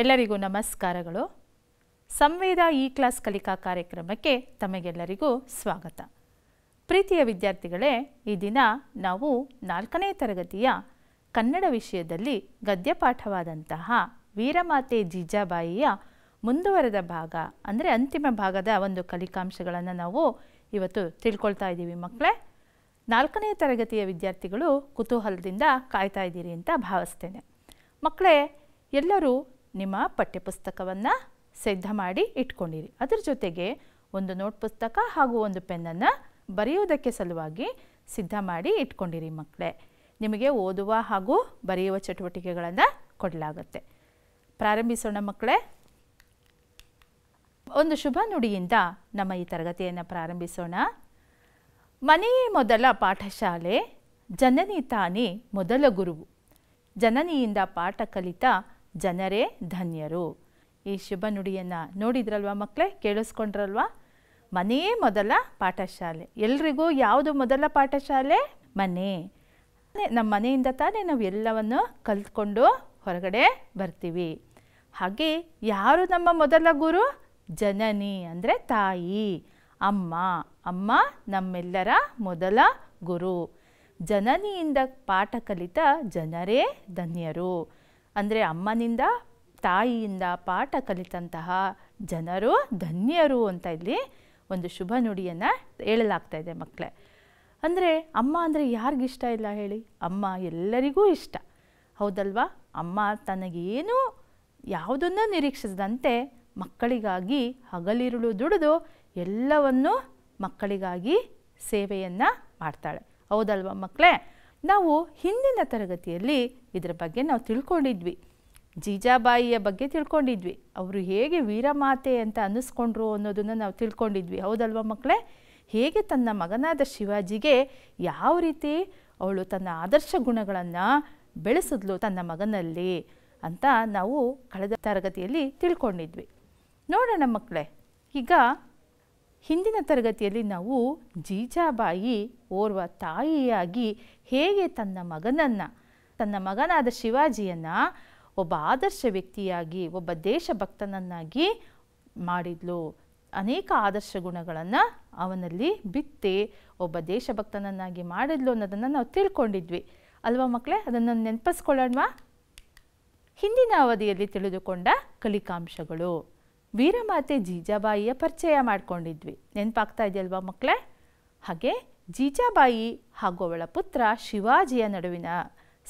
ಎಲ್ಲರಿಗೂ ನಮಸ್ಕಾರಗಳು Samveda E class ಕಲಿಕಾ ಕಾರ್ಯಕ್ರಮಕ್ಕೆ ತಮಗೆಲ್ಲರಿಗೂ ಸ್ವಾಗತ ಪ್ರೀತಿಯ ವಿದ್ಯಾರ್ಥಿಗಳೇ ಈ ದಿನ ನಾವು ನಾಲ್ಕನೇ ತರಗತಿಯ ಕನ್ನಡ ವಿಷಯದಲ್ಲಿ ಗದ್ಯಪಾಠವಾದಂತಹ ವೀರಮಾತೆ ಜೀಜಾಬಾಯಿಯ ಮುಂದುವರೆದ ಭಾಗ ಅಂದರೆ ಅಂತಿಮ ಭಾಗದ ಒಂದು ಕಲಿಕಾಂಶಗಳನ್ನು ನಾವು ಇವತ್ತು ತಿಳ್ಕೊಳ್ತಾ ಇದ್ದೀವಿ ಮಕ್ಕಳೇ ನಾಲ್ಕನೇ ತರಗತಿಯ ವಿದ್ಯಾರ್ಥಿಗಳು ಕುತೂಹಲದಿಂದ ಕಾಯ್ತಾ ಇದ್ದೀರಿ ಅಂತ ಭಾವಿಸ್ತೇನೆ ಮಕ್ಕಳೇ ಎಲ್ಲರೂ ನಿಮ್ಮ ಪಠ್ಯಪುಸ್ತಕವನ್ನು ಸಿದ್ಧ ಮಾಡಿ ಇಟ್ಕೊಂಡಿರಿ ಅದರ ಜೊತೆಗೆ ಒಂದು ನೋಟ್ ಪುಸ್ತಕ ಹಾಗೂ ಒಂದು ಪೆನ್ನನ್ನು ಬರೆಯುವುದಕ್ಕೆ ಸಲುವಾಗಿ ಸಿದ್ಧ ಮಾಡಿ ಇಟ್ಕೊಂಡಿರಿ ಮಕ್ಕಳೇ ನಿಮಗೆ ಓದುವ ಹಾಗೂ ಬರೆಯುವ ಚಟುವಟಿಕೆಗಳನ್ನು ಕೊಡಲಾಗತ್ತೆ ಪ್ರಾರಂಭಿಸೋಣ ಮಕ್ಕಳೇ ಒಂದು ಶುಭ ನುಡಿಯಿಂದ ನಮ್ಮ ಈ ತರಗತಿಯನ್ನು ಪ್ರಾರಂಭಿಸೋಣ ಮನೆಯೇ ಮೊದಲ ಪಾಠಶಾಲೆ ಜನನಿ ತಾನೇ ಮೊದಲ ಗುರುವು ಜನನಿಯಿಂದ ಪಾಠ ಕಲಿತ ಜನರೇ ಧನ್ಯರು ಈ ಶುಭ ನುಡಿಯನ್ನು ನೋಡಿದ್ರಲ್ವಾ ಮಕ್ಕಳೇ ಕೇಳಿಸ್ಕೊಂಡ್ರಲ್ವಾ ಮನೆಯೇ ಮೊದಲ ಪಾಠಶಾಲೆ ಎಲ್ರಿಗೂ ಯಾವುದು ಮೊದಲ ಪಾಠಶಾಲೆ ಮನೆ ನಮ್ಮ ಮನೆಯಿಂದ ತಾನೇ ನಾವು ಎಲ್ಲವನ್ನು ಕಲ್ತ್ಕೊಂಡು ಹೊರಗಡೆ ಬರ್ತೀವಿ ಹಾಗೆ ಯಾರು ನಮ್ಮ ಮೊದಲ ಗುರು ಜನನಿ ಅಂದರೆ ತಾಯಿ ಅಮ್ಮ ಅಮ್ಮ ನಮ್ಮೆಲ್ಲರ ಮೊದಲ ಗುರು ಜನನಿಯಿಂದ ಪಾಠ ಕಲಿತ ಜನರೇ ಧನ್ಯರು ಅಂದರೆ ಅಮ್ಮನಿಂದ ತಾಯಿಯಿಂದ ಪಾಠ ಕಲಿತಂತಹ ಜನರು ಧನ್ಯರು ಅಂತ ಇಲ್ಲಿ ಒಂದು ಶುಭ ನುಡಿಯನ್ನು ಹೇಳಲಾಗ್ತಾ ಇದೆ ಮಕ್ಕಳೇ ಅಂದರೆ ಅಮ್ಮ ಅಂದರೆ ಯಾರಿಗಿಷ್ಟ ಇಲ್ಲ ಹೇಳಿ ಅಮ್ಮ ಎಲ್ಲರಿಗೂ ಇಷ್ಟ ಹೌದಲ್ವಾ ಅಮ್ಮ ತನಗೇನು ಯಾವುದನ್ನು ನಿರೀಕ್ಷಿಸದಂತೆ ಮಕ್ಕಳಿಗಾಗಿ ಹಗಲಿರುಳು ದುಡಿದು ಎಲ್ಲವನ್ನು ಮಕ್ಕಳಿಗಾಗಿ ಸೇವೆಯನ್ನು ಮಾಡ್ತಾಳೆ ಹೌದಲ್ವಾ ಮಕ್ಕಳೇ ನಾವು ಹಿಂದಿನ ತರಗತಿಯಲ್ಲಿ ಇದರ ಬಗ್ಗೆ ನಾವು ತಿಳ್ಕೊಂಡಿದ್ವಿ ಜೀಜಾಬಾಯಿಯ ಬಗ್ಗೆ ತಿಳ್ಕೊಂಡಿದ್ವಿ ಅವರು ಹೇಗೆ ವೀರಮಾತೆ ಅಂತ ಅನ್ನಿಸ್ಕೊಂಡ್ರು ಅನ್ನೋದನ್ನು ನಾವು ತಿಳ್ಕೊಂಡಿದ್ವಿ ಹೌದಲ್ವ ಮಕ್ಕಳೇ ಹೇಗೆ ತನ್ನ ಮಗನಾದ ಶಿವಾಜಿಗೆ ಯಾವ ರೀತಿ ಅವಳು ತನ್ನ ಆದರ್ಶ ಗುಣಗಳನ್ನು ಬೆಳೆಸಿದ್ಲು ತನ್ನ ಮಗನಲ್ಲಿ ಅಂತ ನಾವು ಕಳೆದ ತರಗತಿಯಲ್ಲಿ ತಿಳ್ಕೊಂಡಿದ್ವಿ ನೋಡೋಣ ಮಕ್ಕಳೇ ಈಗ ಹಿಂದಿನ ತರಗತಿಯಲ್ಲಿ ನಾವು ಜೀಜಾಬಾಯಿ ಓರ್ವ ತಾಯಿಯಾಗಿ ಹೇಗೆ ತನ್ನ ಮಗನನ್ನು ತನ್ನ ಮಗನಾದ ಶಿವಾಜಿಯನ್ನು ಒಬ್ಬ ಆದರ್ಶ ವ್ಯಕ್ತಿಯಾಗಿ ಒಬ್ಬ ದೇಶಭಕ್ತನನ್ನಾಗಿ ಮಾಡಿದ್ಲು ಅನೇಕ ಆದರ್ಶ ಗುಣಗಳನ್ನು ಅವನಲ್ಲಿ ಬಿತ್ತಿ ಒಬ್ಬ ದೇಶಭಕ್ತನನ್ನಾಗಿ ಮಾಡಿದ್ಲು ಅನ್ನೋದನ್ನು ನಾವು ತಿಳ್ಕೊಂಡಿದ್ವಿ ಅಲ್ವಾ ಮಕ್ಕಳೇ ಅದನ್ನು ನೆನಪಿಸ್ಕೊಳ್ಳೋಣವಾ ಹಿಂದಿನ ಅವಧಿಯಲ್ಲಿ ತಿಳಿದುಕೊಂಡ ಕಲಿಕಾಂಶಗಳು ವೀರಮಾತೆ ಜೀಜಾಬಾಯಿಯ ಪರಿಚಯ ಮಾಡಿಕೊಂಡಿದ್ವಿ ನೆನಪಾಗ್ತಾ ಇದೆಯಲ್ವಾ ಮಕ್ಕಳೇ ಹಾಗೆ ಜೀಜಾಬಾಯಿ ಹಾಗೂ ಅವಳ ಪುತ್ರ ಶಿವಾಜಿಯ ನಡುವಿನ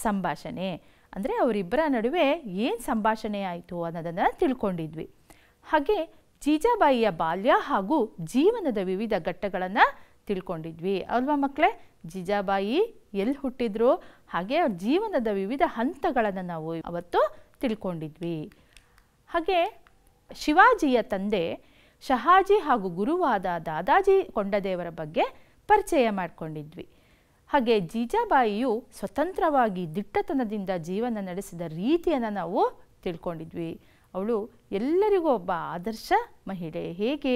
ಸಂಭಾಷಣೆ ಅಂದರೆ ಅವರಿಬ್ಬರ ನಡುವೆ ಏನು ಸಂಭಾಷಣೆ ಆಯಿತು ಅನ್ನೋದನ್ನು ತಿಳ್ಕೊಂಡಿದ್ವಿ ಹಾಗೆ ಜೀಜಾಬಾಯಿಯ ಬಾಲ್ಯ ಹಾಗೂ ಜೀವನದ ವಿವಿಧ ಘಟ್ಟಗಳನ್ನು ತಿಳ್ಕೊಂಡಿದ್ವಿ ಅಲ್ವಾ ಮಕ್ಕಳೇ ಜೀಜಾಬಾಯಿ ಎಲ್ಲಿ ಹುಟ್ಟಿದ್ರು ಹಾಗೆ ಅವ್ರ ಜೀವನದ ವಿವಿಧ ಹಂತಗಳನ್ನು ನಾವು ಅವತ್ತು ತಿಳ್ಕೊಂಡಿದ್ವಿ ಹಾಗೆ ಶಿವಾಜಿಯ ತಂದೆ ಶಹಾಜಿ ಹಾಗೂ ಗುರುವಾದ ದಾದಾಜಿ ಕೊಂಡದೇವರ ಬಗ್ಗೆ ಪರಿಚಯ ಮಾಡಿಕೊಂಡಿದ್ವಿ ಹಾಗೆ ಜೀಜಾಬಾಯಿಯು ಸ್ವತಂತ್ರವಾಗಿ ದಿಟ್ಟತನದಿಂದ ಜೀವನ ನಡೆಸಿದ ರೀತಿಯನ್ನು ನಾವು ತಿಳ್ಕೊಂಡಿದ್ವಿ ಅವಳು ಎಲ್ಲರಿಗೂ ಒಬ್ಬ ಆದರ್ಶ ಮಹಿಳೆ ಹೇಗೆ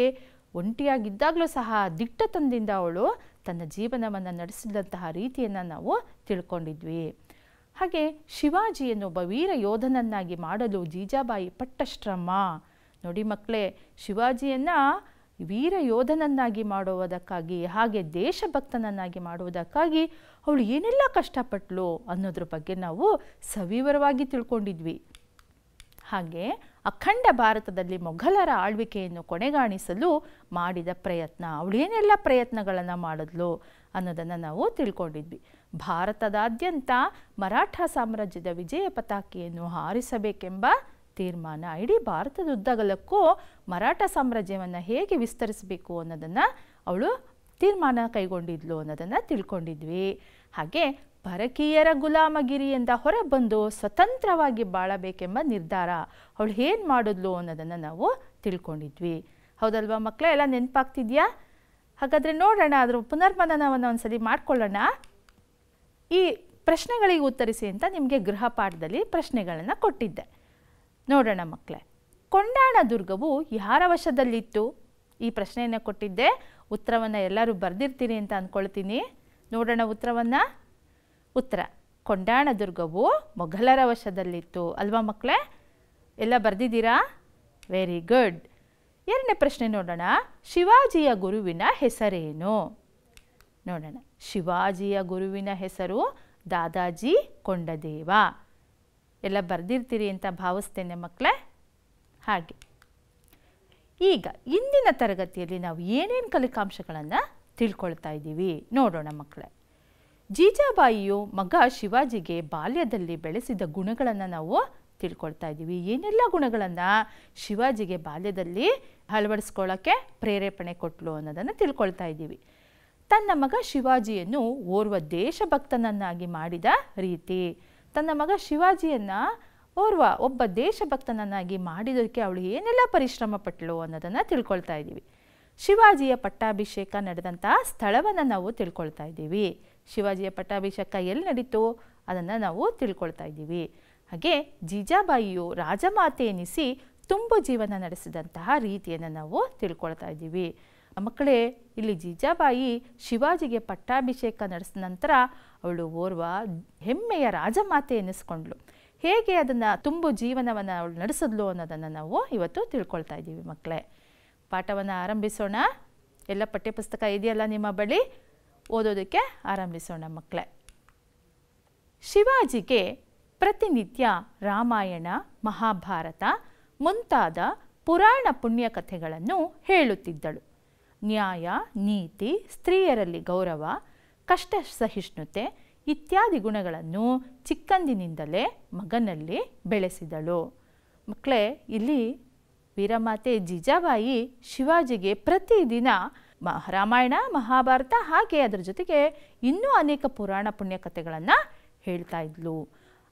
ಒಂಟಿಯಾಗಿದ್ದಾಗಲೂ ಸಹ ದಿಟ್ಟತನದಿಂದ ಅವಳು ತನ್ನ ಜೀವನವನ್ನು ನಡೆಸಿದಂತಹ ರೀತಿಯನ್ನು ನಾವು ತಿಳ್ಕೊಂಡಿದ್ವಿ ಹಾಗೆ ಶಿವಾಜಿಯನ್ನು ಒಬ್ಬ ವೀರ ಯೋಧನನ್ನಾಗಿ ಮಾಡಲು ಜೀಜಾಬಾಯಿ ಪಟ್ಟ ನೋಡಿ ಮಕ್ಕಳೇ ಶಿವಾಜಿಯನ್ನು ವೀರ ಯೋಧನನ್ನಾಗಿ ಮಾಡುವುದಕ್ಕಾಗಿ ಹಾಗೆ ದೇಶಭಕ್ತನನ್ನಾಗಿ ಮಾಡುವುದಕ್ಕಾಗಿ ಅವಳು ಏನೆಲ್ಲ ಕಷ್ಟಪಟ್ಲು ಅನ್ನೋದ್ರ ಬಗ್ಗೆ ನಾವು ಸವಿವರವಾಗಿ ತಿಳ್ಕೊಂಡಿದ್ವಿ ಹಾಗೆ ಅಖಂಡ ಭಾರತದಲ್ಲಿ ಮೊಘಲರ ಆಳ್ವಿಕೆಯನ್ನು ಕೊನೆಗಾಣಿಸಲು ಮಾಡಿದ ಪ್ರಯತ್ನ ಅವಳೇನೆಲ್ಲ ಪ್ರಯತ್ನಗಳನ್ನು ಮಾಡಿದ್ಲು ಅನ್ನೋದನ್ನು ನಾವು ತಿಳ್ಕೊಂಡಿದ್ವಿ ಭಾರತದಾದ್ಯಂತ ಮರಾಠ ಸಾಮ್ರಾಜ್ಯದ ವಿಜಯ ಪತಾಕೆಯನ್ನು ಹಾರಿಸಬೇಕೆಂಬ ತೀರ್ಮಾನ ಇಡೀ ಭಾರತದ ಉದ್ದಗಲಕ್ಕೂ ಮರಾಠ ಸಾಮ್ರಾಜ್ಯವನ್ನು ಹೇಗೆ ವಿಸ್ತರಿಸಬೇಕು ಅನ್ನೋದನ್ನು ಅವಳು ತೀರ್ಮಾನ ಕೈಗೊಂಡಿದ್ಲು ಅನ್ನೋದನ್ನು ತಿಳ್ಕೊಂಡಿದ್ವಿ ಹಾಗೆ ಪರಕೀಯರ ಗುಲಾಮಗಿರಿಯಿಂದ ಹೊರಬಂದು ಸ್ವತಂತ್ರವಾಗಿ ಬಾಳಬೇಕೆಂಬ ನಿರ್ಧಾರ ಅವಳು ಏನು ಮಾಡಿದ್ಲು ಅನ್ನೋದನ್ನು ನಾವು ತಿಳ್ಕೊಂಡಿದ್ವಿ ಹೌದಲ್ವಾ ಮಕ್ಕಳ ಎಲ್ಲ ನೆನಪಾಗ್ತಿದ್ಯಾ ಹಾಗಾದರೆ ನೋಡೋಣ ಅದರ ಪುನರ್ಮನನವನ್ನು ಒಂದ್ಸಲಿ ಮಾಡ್ಕೊಳ್ಳೋಣ ಈ ಪ್ರಶ್ನೆಗಳಿಗೆ ಉತ್ತರಿಸಿ ಅಂತ ನಿಮಗೆ ಗೃಹಪಾಠದಲ್ಲಿ ಪ್ರಶ್ನೆಗಳನ್ನು ಕೊಟ್ಟಿದ್ದೆ ನೋಡೋಣ ಮಕ್ಕಳೇ ಕೊಂಡಾಣ ದುರ್ಗವು ಯಾರ ವಶದಲ್ಲಿತ್ತು ಈ ಪ್ರಶ್ನೆಯನ್ನು ಕೊಟ್ಟಿದ್ದೆ ಉತ್ತರವನ್ನು ಎಲ್ಲರೂ ಬರೆದಿರ್ತೀನಿ ಅಂತ ಅಂದ್ಕೊಳ್ತೀನಿ ನೋಡೋಣ ಉತ್ತರವನ್ನು ಉತ್ತರ ಕೊಂಡಾಣ ದುರ್ಗವು ಮೊಘಲರ ವಶದಲ್ಲಿತ್ತು ಅಲ್ವಾ ಮಕ್ಕಳೇ ಎಲ್ಲ ಬರೆದಿದ್ದೀರಾ ವೆರಿ ಗುಡ್ ಎರಡನೇ ಪ್ರಶ್ನೆ ನೋಡೋಣ ಶಿವಾಜಿಯ ಗುರುವಿನ ಹೆಸರೇನು ನೋಡೋಣ ಶಿವಾಜಿಯ ಗುರುವಿನ ಹೆಸರು ದಾದಾಜಿ ಕೊಂಡದೇವ ಎಲ್ಲ ಬರೆದಿರ್ತೀರಿ ಅಂತ ಭಾವಿಸ್ತೇನೆ ಮಕ್ಕಳೇ ಹಾಗೆ ಈಗ ಇಂದಿನ ತರಗತಿಯಲ್ಲಿ ನಾವು ಏನೇನು ಕಲಿಕಾಂಶಗಳನ್ನು ತಿಳ್ಕೊಳ್ತಾ ಇದ್ದೀವಿ ನೋಡೋಣ ಮಕ್ಕಳೇ ಜೀಜಾಬಾಯಿಯು ಮಗ ಶಿವಾಜಿಗೆ ಬಾಲ್ಯದಲ್ಲಿ ಬೆಳೆಸಿದ ಗುಣಗಳನ್ನು ನಾವು ತಿಳ್ಕೊಳ್ತಾ ಇದ್ದೀವಿ ಏನೆಲ್ಲ ಗುಣಗಳನ್ನು ಶಿವಾಜಿಗೆ ಬಾಲ್ಯದಲ್ಲಿ ಅಳವಡಿಸ್ಕೊಳ್ಳೋಕ್ಕೆ ಪ್ರೇರೇಪಣೆ ಕೊಟ್ಟಲು ಅನ್ನೋದನ್ನು ತಿಳ್ಕೊಳ್ತಾ ಇದ್ದೀವಿ ತನ್ನ ಮಗ ಶಿವಾಜಿಯನ್ನು ಓರ್ವ ದೇಶಭಕ್ತನನ್ನಾಗಿ ಮಾಡಿದ ರೀತಿ ತನ್ನ ಮಗ ಶಿವಾಜಿಯನ್ನು ಓರ್ವ ಒಬ್ಬ ದೇಶಭಕ್ತನನ್ನಾಗಿ ಮಾಡಿದಕ್ಕೆ ಅವಳು ಏನೆಲ್ಲ ಪರಿಶ್ರಮ ಪಟ್ಟಳು ಅನ್ನೋದನ್ನು ತಿಳ್ಕೊಳ್ತಾ ಇದ್ದೀವಿ ಶಿವಾಜಿಯ ಪಟ್ಟಾಭಿಷೇಕ ನಡೆದಂತಹ ಸ್ಥಳವನ್ನು ನಾವು ತಿಳ್ಕೊಳ್ತಾ ಇದ್ದೀವಿ ಶಿವಾಜಿಯ ಪಟ್ಟಾಭಿಷೇಕ ಎಲ್ಲಿ ನಡೀತು ಅದನ್ನು ನಾವು ತಿಳ್ಕೊಳ್ತಾ ಇದ್ದೀವಿ ಹಾಗೆ ಜೀಜಾಬಾಯಿಯು ರಾಜಮಾತೆ ಎನಿಸಿ ತುಂಬು ಜೀವನ ನಡೆಸಿದಂತಹ ರೀತಿಯನ್ನು ನಾವು ತಿಳ್ಕೊಳ್ತಾ ಇದ್ದೀವಿ ಮಕ್ಕಳೇ ಇಲ್ಲಿ ಜೀಜಾಬಾಯಿ ಶಿವಾಜಿಗೆ ಪಟ್ಟಾಭಿಷೇಕ ನಡೆಸಿದ ನಂತರ ಅವಳು ಓರ್ವ ಹೆಮ್ಮೆಯ ರಾಜಮಾತೆ ಎನಿಸ್ಕೊಂಡ್ಳು ಹೇಗೆ ಅದನ್ನು ತುಂಬು ಜೀವನವನ್ನು ಅವಳು ನಡೆಸಿದ್ಲು ಅನ್ನೋದನ್ನು ನಾವು ಇವತ್ತು ತಿಳ್ಕೊಳ್ತಾ ಇದ್ದೀವಿ ಮಕ್ಕಳೇ ಪಾಠವನ್ನು ಆರಂಭಿಸೋಣ ಎಲ್ಲ ಪಠ್ಯಪುಸ್ತಕ ಇದೆಯಲ್ಲ ನಿಮ್ಮ ಬಳಿ ಓದೋದಕ್ಕೆ ಆರಂಭಿಸೋಣ ಮಕ್ಕಳೇ ಶಿವಾಜಿಗೆ ಪ್ರತಿನಿತ್ಯ ರಾಮಾಯಣ ಮಹಾಭಾರತ ಮುಂತಾದ ಪುರಾಣ ಪುಣ್ಯ ಕಥೆಗಳನ್ನು ಹೇಳುತ್ತಿದ್ದಳು ನ್ಯಾಯ ನೀತಿ ಸ್ತ್ರೀಯರಲ್ಲಿ ಗೌರವ ಕಷ್ಟ ಸಹಿಷ್ಣುತೆ ಇತ್ಯಾದಿ ಗುಣಗಳನ್ನು ಚಿಕ್ಕಂದಿನಿಂದಲೇ ಮಗನಲ್ಲಿ ಬೆಳೆಸಿದಳು ಮಕ್ಕಳೇ ಇಲ್ಲಿ ವೀರಮಾತೆ ಜಿಜಾಬಾಯಿ ಶಿವಾಜಿಗೆ ಪ್ರತಿದಿನ ರಾಮಾಯಣ ಮಹಾಭಾರತ ಹಾಗೆ ಅದರ ಜೊತೆಗೆ ಇನ್ನೂ ಅನೇಕ ಪುರಾಣ ಪುಣ್ಯಕಥೆಗಳನ್ನು ಹೇಳ್ತಾ ಇದ್ಲು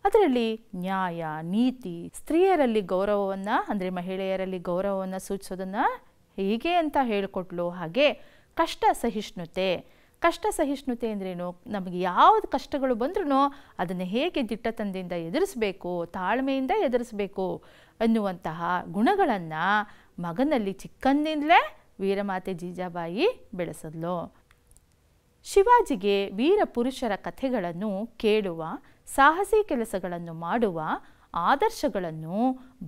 ಅದರಲ್ಲಿ ನ್ಯಾಯ ನೀತಿ ಸ್ತ್ರೀಯರಲ್ಲಿ ಗೌರವವನ್ನು ಅಂದರೆ ಮಹಿಳೆಯರಲ್ಲಿ ಗೌರವವನ್ನು ಸೂಚಿಸೋದನ್ನು ಹೀಗೆ ಅಂತ ಹೇಳಿಕೊಟ್ಲು ಹಾಗೆ ಕಷ್ಟ ಸಹಿಷ್ಣುತೆ ಕಷ್ಟ ಸಹಿಷ್ಣುತೆ ಅಂದ್ರೇನು ನಮಗೆ ಯಾವ್ದು ಕಷ್ಟಗಳು ಬಂದ್ರೂ ಅದನ್ನು ಹೇಗೆ ದಿಟ್ಟತನದಿಂದ ಎದುರಿಸಬೇಕು ತಾಳ್ಮೆಯಿಂದ ಎದುರಿಸಬೇಕು ಅನ್ನುವಂತಹ ಗುಣಗಳನ್ನು ಮಗನಲ್ಲಿ ಚಿಕ್ಕಂದಿಂದಲೇ ವೀರಮಾತೆ ಜೀಜಾಬಾಯಿ ಬೆಳೆಸಿದ್ಲು ಶಿವಾಜಿಗೆ ವೀರ ಪುರುಷರ ಕಥೆಗಳನ್ನು ಕೇಳುವ ಸಾಹಸಿ ಕೆಲಸಗಳನ್ನು ಮಾಡುವ ಆದರ್ಶಗಳನ್ನು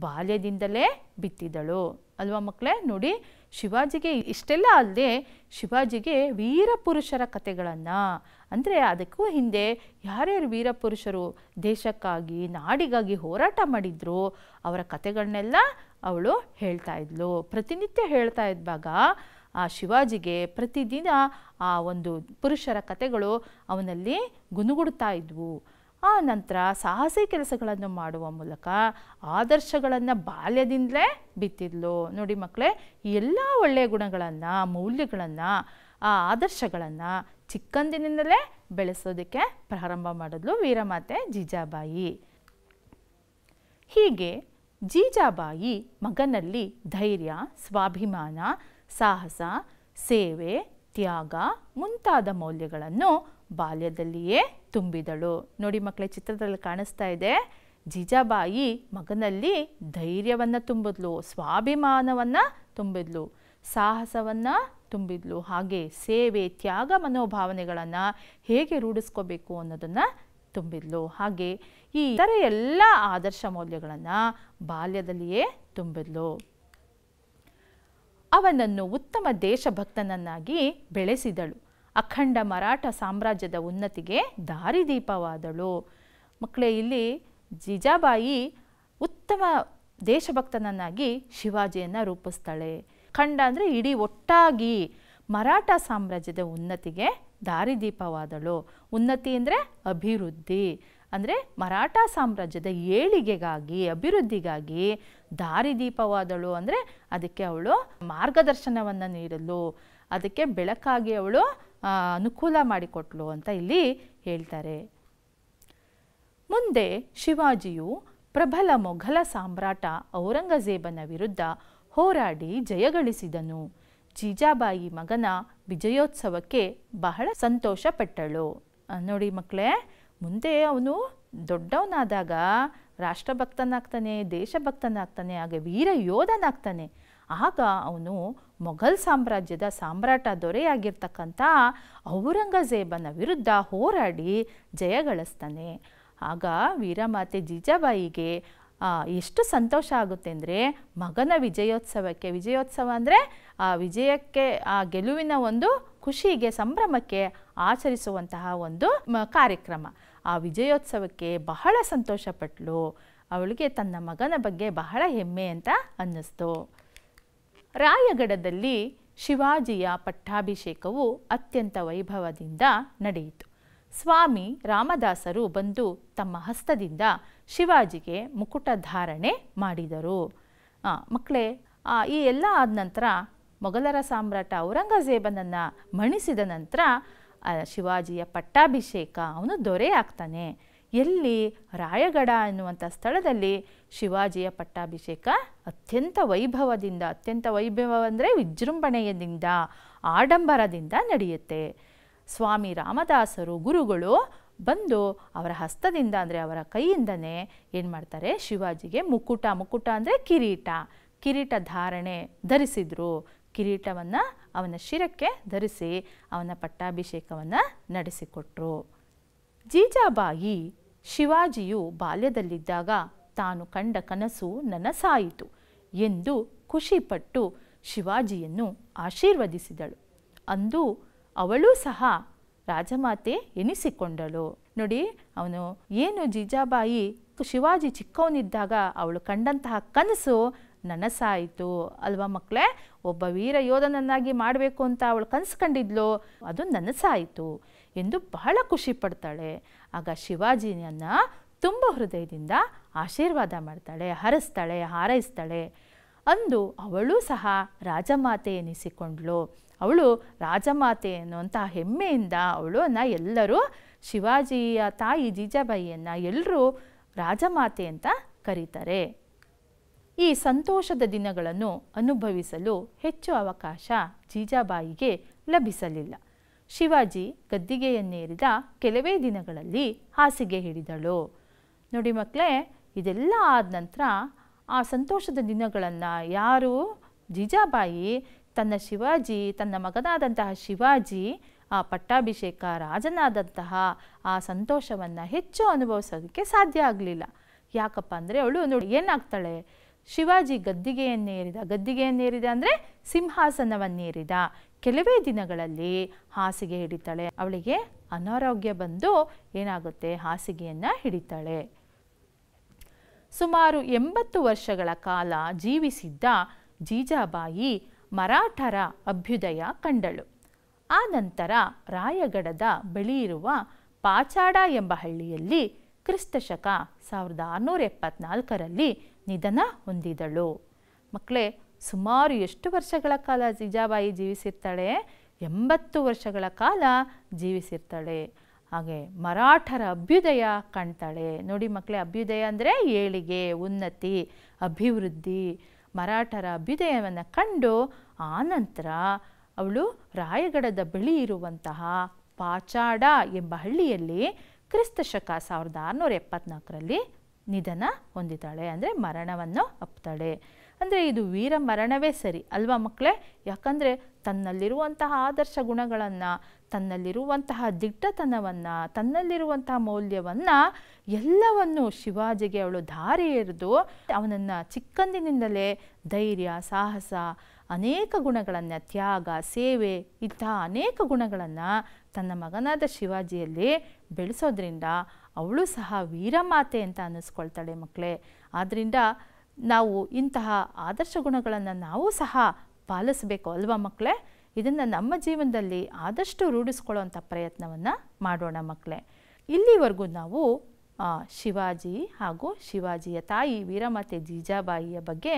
ಬಾಲ್ಯದಿಂದಲೇ ಬಿತ್ತಿದಳು ಅಲ್ವಾ ಮಕ್ಕಳೇ ನೋಡಿ ಶಿವಾಜಿಗೆ ಇಷ್ಟೆಲ್ಲ ಅಲ್ಲದೆ ಶಿವಾಜಿಗೆ ವೀರಪುರುಷರ ಕಥೆಗಳನ್ನು ಅಂದರೆ ಅದಕ್ಕೂ ಹಿಂದೆ ಯಾರ್ಯಾರು ವೀರಪುರುಷರು ದೇಶಕ್ಕಾಗಿ ನಾಡಿಗಾಗಿ ಹೋರಾಟ ಮಾಡಿದ್ರು ಅವರ ಕಥೆಗಳನ್ನೆಲ್ಲ ಅವಳು ಹೇಳ್ತಾ ಇದ್ಲು ಪ್ರತಿನಿತ್ಯ ಹೇಳ್ತಾ ಇದ್ದಾಗ ಆ ಶಿವಾಜಿಗೆ ಪ್ರತಿದಿನ ಆ ಒಂದು ಪುರುಷರ ಕಥೆಗಳು ಅವನಲ್ಲಿ ಗುನುಗುಡ್ತಾ ಇದ್ವು ಆ ನಂತರ ಸಾಹಸಿ ಕೆಲಸಗಳನ್ನು ಮಾಡುವ ಮೂಲಕ ಆದರ್ಶಗಳನ್ನು ಬಾಲ್ಯದಿಂದಲೇ ಬಿತ್ತಿದ್ಲು ನೋಡಿ ಮಕ್ಕಳೇ ಎಲ್ಲ ಒಳ್ಳೆಯ ಗುಣಗಳನ್ನು ಮೌಲ್ಯಗಳನ್ನು ಆ ಆದರ್ಶಗಳನ್ನು ಚಿಕ್ಕಂದಿನಿಂದಲೇ ಬೆಳೆಸೋದಕ್ಕೆ ಪ್ರಾರಂಭ ಮಾಡಿದ್ಲು ವೀರಮಾತೆ ಜೀಜಾಬಾಯಿ ಹೀಗೆ ಜೀಜಾಬಾಯಿ ಮಗನಲ್ಲಿ ಧೈರ್ಯ ಸ್ವಾಭಿಮಾನ ಸಾಹಸ ಸೇವೆ ತ್ಯಾಗ ಮುಂತಾದ ಮೌಲ್ಯಗಳನ್ನು ಬಾಲ್ಯದಲ್ಲಿಯೇ ತುಂಬಿದಳು ನೋಡಿ ಮಕ್ಕಳೇ ಚಿತ್ರದಲ್ಲಿ ಕಾಣಿಸ್ತಾ ಇದೆ ಜಿಜಾಬಾಯಿ ಮಗನಲ್ಲಿ ಧೈರ್ಯವನ್ನು ತುಂಬಿದ್ಲು ಸ್ವಾಭಿಮಾನವನ್ನು ತುಂಬಿದ್ಲು ಸಾಹಸವನ್ನು ತುಂಬಿದ್ಲು ಹಾಗೆ ಸೇವೆ ತ್ಯಾಗ ಮನೋಭಾವನೆಗಳನ್ನು ಹೇಗೆ ರೂಢಿಸ್ಕೋಬೇಕು ಅನ್ನೋದನ್ನು ತುಂಬಿದ್ಲು ಹಾಗೆ ಈ ಇತರ ಎಲ್ಲ ಆದರ್ಶ ಮೌಲ್ಯಗಳನ್ನು ಬಾಲ್ಯದಲ್ಲಿಯೇ ತುಂಬಿದ್ಲು ಅವನನ್ನು ಉತ್ತಮ ದೇಶಭಕ್ತನನ್ನಾಗಿ ಬೆಳೆಸಿದಳು ಅಖಂಡ ಮರಾಠ ಸಾಮ್ರಾಜ್ಯದ ಉನ್ನತಿಗೆ ದಾರಿದೀಪವಾದಳು ಮಕ್ಕಳೇ ಇಲ್ಲಿ ಜಿಜಾಬಾಯಿ ಉತ್ತಮ ದೇಶಭಕ್ತನನ್ನಾಗಿ ಶಿವಾಜಿಯನ್ನು ರೂಪಿಸ್ತಾಳೆ ಖಂಡ ಅಂದರೆ ಇಡೀ ಒಟ್ಟಾಗಿ ಮರಾಠ ಸಾಮ್ರಾಜ್ಯದ ಉನ್ನತಿಗೆ ದಾರಿದೀಪವಾದಳು ಉನ್ನತಿ ಅಂದರೆ ಅಭಿವೃದ್ಧಿ ಅಂದರೆ ಮರಾಠ ಸಾಮ್ರಾಜ್ಯದ ಏಳಿಗೆಗಾಗಿ ಅಭಿವೃದ್ಧಿಗಾಗಿ ದಾರಿದೀಪವಾದಳು ಅಂದರೆ ಅದಕ್ಕೆ ಅವಳು ಮಾರ್ಗದರ್ಶನವನ್ನು ನೀಡಲು ಅದಕ್ಕೆ ಬೆಳಕಾಗಿ ಅವಳು ಅನುಕೂಲ ಮಾಡಿಕೊಟ್ಲು ಅಂತ ಇಲ್ಲಿ ಹೇಳ್ತಾರೆ ಮುಂದೆ ಶಿವಾಜಿಯು ಪ್ರಬಲ ಮೊಘಲ ಸಾಮ್ರಾಟ ಔರಂಗಜೇಬನ ವಿರುದ್ಧ ಹೋರಾಡಿ ಜಯಗಳಿಸಿದನು ಜೀಜಾಬಾಯಿ ಮಗನ ವಿಜಯೋತ್ಸವಕ್ಕೆ ಬಹಳ ಸಂತೋಷಪಟ್ಟಳು ನೋಡಿ ಮಕ್ಕಳೇ ಮುಂದೆ ಅವನು ದೊಡ್ಡವನಾದಾಗ ರಾಷ್ಟ್ರಭಕ್ತನಾಗ್ತಾನೆ ದೇಶಭಕ್ತನಾಗ್ತಾನೆ ಹಾಗೆ ವೀರ ಯೋಧನಾಗ್ತಾನೆ ಆಗ ಅವನು ಮೊಘಲ್ ಸಾಮ್ರಾಜ್ಯದ ಸಾಮ್ರಾಟ ದೊರೆಯಾಗಿರ್ತಕ್ಕಂಥ ಔರಂಗಜೇಬನ ವಿರುದ್ಧ ಹೋರಾಡಿ ಜಯಗಳಿಸ್ತಾನೆ ಆಗ ವೀರಮಾತೆ ಜೀಜಾಬಾಯಿಗೆ ಎಷ್ಟು ಸಂತೋಷ ಆಗುತ್ತೆ ಅಂದರೆ ಮಗನ ವಿಜಯೋತ್ಸವಕ್ಕೆ ವಿಜಯೋತ್ಸವ ಅಂದರೆ ಆ ವಿಜಯಕ್ಕೆ ಆ ಗೆಲುವಿನ ಒಂದು ಖುಷಿಗೆ ಸಂಭ್ರಮಕ್ಕೆ ಆಚರಿಸುವಂತಹ ಒಂದು ಕಾರ್ಯಕ್ರಮ ಆ ವಿಜಯೋತ್ಸವಕ್ಕೆ ಬಹಳ ಸಂತೋಷಪಟ್ಟಳು ಅವಳಿಗೆ ತನ್ನ ಮಗನ ಬಗ್ಗೆ ಬಹಳ ಹೆಮ್ಮೆ ಅಂತ ಅನ್ನಿಸ್ತು ರಾಯಗಡದಲ್ಲಿ ಶಿವಾಜಿಯ ಪಟ್ಟಾಭಿಷೇಕವು ಅತ್ಯಂತ ವೈಭವದಿಂದ ನಡೆಯಿತು ಸ್ವಾಮಿ ರಾಮದಾಸರು ಬಂದು ತಮ್ಮ ಹಸ್ತದಿಂದ ಶಿವಾಜಿಗೆ ಮುಕುಟ ಧಾರಣೆ ಮಾಡಿದರು ಮಕ್ಕಳೇ ಈ ಎಲ್ಲ ಆದ ನಂತರ ಮೊಘಲರ ಸಾಮ್ರಾಟ ಔರಂಗಜೇಬನನ್ನು ಮಣಿಸಿದ ನಂತರ ಶಿವಾಜಿಯ ಪಟ್ಟಾಭಿಷೇಕ ಅವನು ದೊರೆಯಾಗ್ತಾನೆ ಎಲ್ಲಿ ರಾಯಗಡ ಎನ್ನುವಂಥ ಸ್ಥಳದಲ್ಲಿ ಶಿವಾಜಿಯ ಪಟ್ಟಾಭಿಷೇಕ ಅತ್ಯಂತ ವೈಭವದಿಂದ ಅತ್ಯಂತ ವೈಭವ ಅಂದರೆ ವಿಜೃಂಭಣೆಯದಿಂದ ಆಡಂಬರದಿಂದ ನಡೆಯುತ್ತೆ ಸ್ವಾಮಿ ರಾಮದಾಸರು ಗುರುಗಳು ಬಂದು ಅವರ ಹಸ್ತದಿಂದ ಅಂದರೆ ಅವರ ಕೈಯಿಂದನೇ ಏನು ಮಾಡ್ತಾರೆ ಶಿವಾಜಿಗೆ ಮುಕುಟ ಮುಕುಟ ಅಂದರೆ ಕಿರೀಟ ಕಿರೀಟ ಧಾರಣೆ ಧರಿಸಿದರು ಕಿರೀಟವನ್ನು ಅವನ ಶಿರಕ್ಕೆ ಧರಿಸಿ ಅವನ ಪಟ್ಟಾಭಿಷೇಕವನ್ನು ನಡೆಸಿಕೊಟ್ರು ಜೀಜಾಬಾಯಿ ಶಿವಾಜಿಯು ಬಾಲ್ಯದಲ್ಲಿದ್ದಾಗ ತಾನು ಕಂಡ ಕನಸು ನನಸಾಯಿತು ಎಂದು ಖುಷಿಪಟ್ಟು ಶಿವಾಜಿಯನ್ನು ಆಶೀರ್ವದಿಸಿದಳು ಅಂದು ಅವಳೂ ಸಹ ರಾಜಮಾತೆ ಎನಿಸಿಕೊಂಡಳು ನೋಡಿ ಅವನು ಏನು ಜೀಜಾಬಾಯಿ ಶಿವಾಜಿ ಚಿಕ್ಕವನಿದ್ದಾಗ ಅವಳು ಕಂಡಂತಹ ಕನಸು ನನಸಾಯಿತು ಅಲ್ವಾ ಮಕ್ಕಳೇ ಒಬ್ಬ ವೀರ ಯೋಧನನ್ನಾಗಿ ಮಾಡಬೇಕು ಅಂತ ಅವಳು ಕನಸು ಕಂಡಿದ್ಲು ಅದು ನನಸಾಯಿತು ಎಂದು ಬಹಳ ಖುಷಿ ಪಡ್ತಾಳೆ ಆಗ ಶಿವಾಜಿನನ್ನು ತುಂಬ ಹೃದಯದಿಂದ ಆಶೀರ್ವಾದ ಮಾಡ್ತಾಳೆ ಹರಸ್ತಾಳೆ ಹಾರೈಸ್ತಾಳೆ ಅಂದು ಅವಳು ಸಹ ರಾಜಮಾತೆ ಎನಿಸಿಕೊಂಡ್ಳು ಅವಳು ರಾಜಮಾತೆ ಅನ್ನುವಂಥ ಹೆಮ್ಮೆಯಿಂದ ಅವಳನ್ನು ಎಲ್ಲರೂ ಶಿವಾಜಿಯ ತಾಯಿ ಜೀಜಾಬಾಯಿಯನ್ನು ಎಲ್ಲರೂ ರಾಜಮಾತೆ ಅಂತ ಕರೀತಾರೆ ಈ ಸಂತೋಷದ ದಿನಗಳನ್ನು ಅನುಭವಿಸಲು ಹೆಚ್ಚು ಅವಕಾಶ ಜೀಜಾಬಾಯಿಗೆ ಲಭಿಸಲಿಲ್ಲ ಶಿವಾಜಿ ಗದ್ದಿಗೆಯನ್ನೇರಿದ ಕೆಲವೇ ದಿನಗಳಲ್ಲಿ ಹಾಸಿಗೆ ಹಿಡಿದಳು ನೋಡಿ ಮಕ್ಕಳೇ ಇದೆಲ್ಲ ಆದ ನಂತರ ಆ ಸಂತೋಷದ ದಿನಗಳನ್ನು ಯಾರು ಜಿಜಾಬಾಯಿ ತನ್ನ ಶಿವಾಜಿ ತನ್ನ ಮಗನಾದಂತಹ ಶಿವಾಜಿ ಆ ಪಟ್ಟಾಭಿಷೇಕ ರಾಜನಾದಂತಹ ಆ ಸಂತೋಷವನ್ನು ಹೆಚ್ಚು ಅನುಭವಿಸೋದಕ್ಕೆ ಸಾಧ್ಯ ಆಗಲಿಲ್ಲ ಯಾಕಪ್ಪ ಅಂದರೆ ಅವಳು ನೋಡಿ ಏನಾಗ್ತಾಳೆ ಶಿವಾಜಿ ಗದ್ದಿಗೆಯನ್ನೇರಿದ ಗದ್ದಿಗೆಯನ್ನೇರಿದ ಅಂದರೆ ಸಿಂಹಾಸನವನ್ನೇರಿದ ಕೆಲವೇ ದಿನಗಳಲ್ಲಿ ಹಾಸಿಗೆ ಹಿಡಿತಾಳೆ ಅವಳಿಗೆ ಅನಾರೋಗ್ಯ ಬಂದು ಏನಾಗುತ್ತೆ ಹಾಸಿಗೆಯನ್ನು ಹಿಡಿತಾಳೆ ಸುಮಾರು ಎಂಬತ್ತು ವರ್ಷಗಳ ಕಾಲ ಜೀವಿಸಿದ್ದ ಜೀಜಾಬಾಯಿ ಮರಾಠರ ಅಭ್ಯುದಯ ಕಂಡಳು ಆ ನಂತರ ರಾಯಗಡದ ಬಳಿ ಪಾಚಾಡ ಎಂಬ ಹಳ್ಳಿಯಲ್ಲಿ ಕ್ರಿಸ್ತಶಕ ಸಾವಿರದ ಆರುನೂರ ಎಪ್ಪತ್ನಾಲ್ಕರಲ್ಲಿ ನಿಧನ ಹೊಂದಿದಳು ಮಕ್ಕಳೇ ಸುಮಾರು ಎಷ್ಟು ವರ್ಷಗಳ ಕಾಲ ಜಿಜಾಬಾಯಿ ಜೀವಿಸಿರ್ತಾಳೆ ಎಂಬತ್ತು ವರ್ಷಗಳ ಕಾಲ ಜೀವಿಸಿರ್ತಾಳೆ ಹಾಗೆ ಮರಾಠರ ಅಭ್ಯುದಯ ಕಾಣ್ತಾಳೆ ನೋಡಿ ಮಕ್ಕಳೇ ಅಭ್ಯುದಯ ಅಂದರೆ ಏಳಿಗೆ ಉನ್ನತಿ ಅಭಿವೃದ್ಧಿ ಮರಾಠರ ಅಭ್ಯುದಯವನ್ನು ಕಂಡು ಆನಂತರ ಅವಳು ರಾಯಗಡದ ಬಳಿ ಇರುವಂತಹ ಪಾಚಾಡ ಎಂಬ ಹಳ್ಳಿಯಲ್ಲಿ ಕ್ರಿಸ್ತ ಶಕ ಸಾವಿರದ ಆರುನೂರ ಎಪ್ಪತ್ನಾಲ್ಕರಲ್ಲಿ ನಿಧನ ಹೊಂದಿದ್ದಾಳೆ ಅಂದರೆ ಮರಣವನ್ನು ಅಪ್ತಾಳೆ ಅಂದರೆ ಇದು ವೀರ ಮರಣವೇ ಸರಿ ಅಲ್ವಾ ಮಕ್ಕಳೇ ಯಾಕಂದರೆ ತನ್ನಲ್ಲಿರುವಂತಹ ಆದರ್ಶ ಗುಣಗಳನ್ನು ತನ್ನಲ್ಲಿರುವಂತಹ ದಿಟ್ಟತನವನ್ನು ತನ್ನಲ್ಲಿರುವಂತಹ ಮೌಲ್ಯವನ್ನು ಎಲ್ಲವನ್ನು ಶಿವಾಜಿಗೆ ಅವಳು ಧಾರೆ ಎರೆದು ಅವನನ್ನು ಚಿಕ್ಕಂದಿನಿಂದಲೇ ಧೈರ್ಯ ಸಾಹಸ ಅನೇಕ ಗುಣಗಳನ್ನು ತ್ಯಾಗ ಸೇವೆ ಇಂತಹ ಅನೇಕ ಗುಣಗಳನ್ನು ತನ್ನ ಮಗನಾದ ಶಿವಾಜಿಯಲ್ಲಿ ಬೆಳೆಸೋದ್ರಿಂದ ಅವಳು ಸಹ ವೀರಮಾತೆ ಅಂತ ಅನ್ನಿಸ್ಕೊಳ್ತಾಳೆ ಮಕ್ಕಳೇ ಆದ್ದರಿಂದ ನಾವು ಇಂತಹ ಆದರ್ಶ ಗುಣಗಳನ್ನು ನಾವು ಸಹ ಪಾಲಿಸಬೇಕು ಅಲ್ವಾ ಮಕ್ಕಳೇ ಇದನ್ನು ನಮ್ಮ ಜೀವನದಲ್ಲಿ ಆದಷ್ಟು ರೂಢಿಸ್ಕೊಳ್ಳೋವಂಥ ಪ್ರಯತ್ನವನ್ನು ಮಾಡೋಣ ಮಕ್ಕಳೇ ಇಲ್ಲಿವರೆಗೂ ನಾವು ಶಿವಾಜಿ ಹಾಗೂ ಶಿವಾಜಿಯ ತಾಯಿ ವೀರಮಾತೆ ಜೀಜಾಬಾಯಿಯ ಬಗ್ಗೆ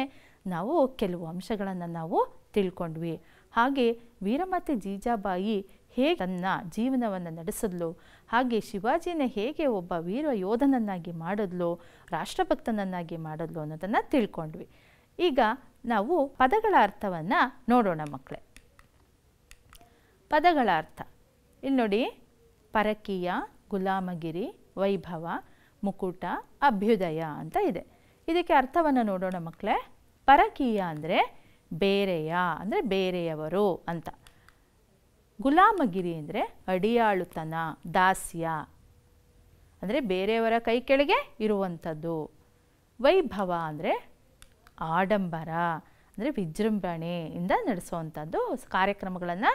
ನಾವು ಕೆಲವು ಅಂಶಗಳನ್ನು ನಾವು ತಿಳ್ಕೊಂಡ್ವಿ ಹಾಗೆ ವೀರಮಾತೆ ಜೀಜಾಬಾಯಿ ಹೇಗೆ ತನ್ನ ಜೀವನವನ್ನು ನಡೆಸಲು ಹಾಗೆ ಶಿವಾಜಿನ ಹೇಗೆ ಒಬ್ಬ ವೀರ ಯೋಧನನ್ನಾಗಿ ಮಾಡಿದ್ಲು ರಾಷ್ಟ್ರಭಕ್ತನನ್ನಾಗಿ ಮಾಡಿದ್ಲು ಅನ್ನೋದನ್ನು ತಿಳ್ಕೊಂಡ್ವಿ ಈಗ ನಾವು ಪದಗಳ ಅರ್ಥವನ್ನು ನೋಡೋಣ ಮಕ್ಕಳೇ ಪದಗಳ ಅರ್ಥ ಇಲ್ಲಿ ನೋಡಿ ಪರಕೀಯ ಗುಲಾಮಗಿರಿ ವೈಭವ ಮುಕುಟ ಅಭ್ಯುದಯ ಅಂತ ಇದೆ ಇದಕ್ಕೆ ಅರ್ಥವನ್ನು ನೋಡೋಣ ಮಕ್ಕಳೇ ಪರಕೀಯ ಅಂದರೆ ಬೇರೆಯ ಅಂದರೆ ಬೇರೆಯವರು ಅಂತ ಗುಲಾಮಗಿರಿ ಅಂದರೆ ಅಡಿಯಾಳುತನ ದಾಸ್ಯ ಅಂದರೆ ಬೇರೆಯವರ ಕೈ ಕೆಳಗೆ ಇರುವಂಥದ್ದು ವೈಭವ ಅಂದರೆ ಆಡಂಬರ ಅಂದರೆ ವಿಜೃಂಭಣೆಯಿಂದ ನಡೆಸುವಂಥದ್ದು ಕಾರ್ಯಕ್ರಮಗಳನ್ನು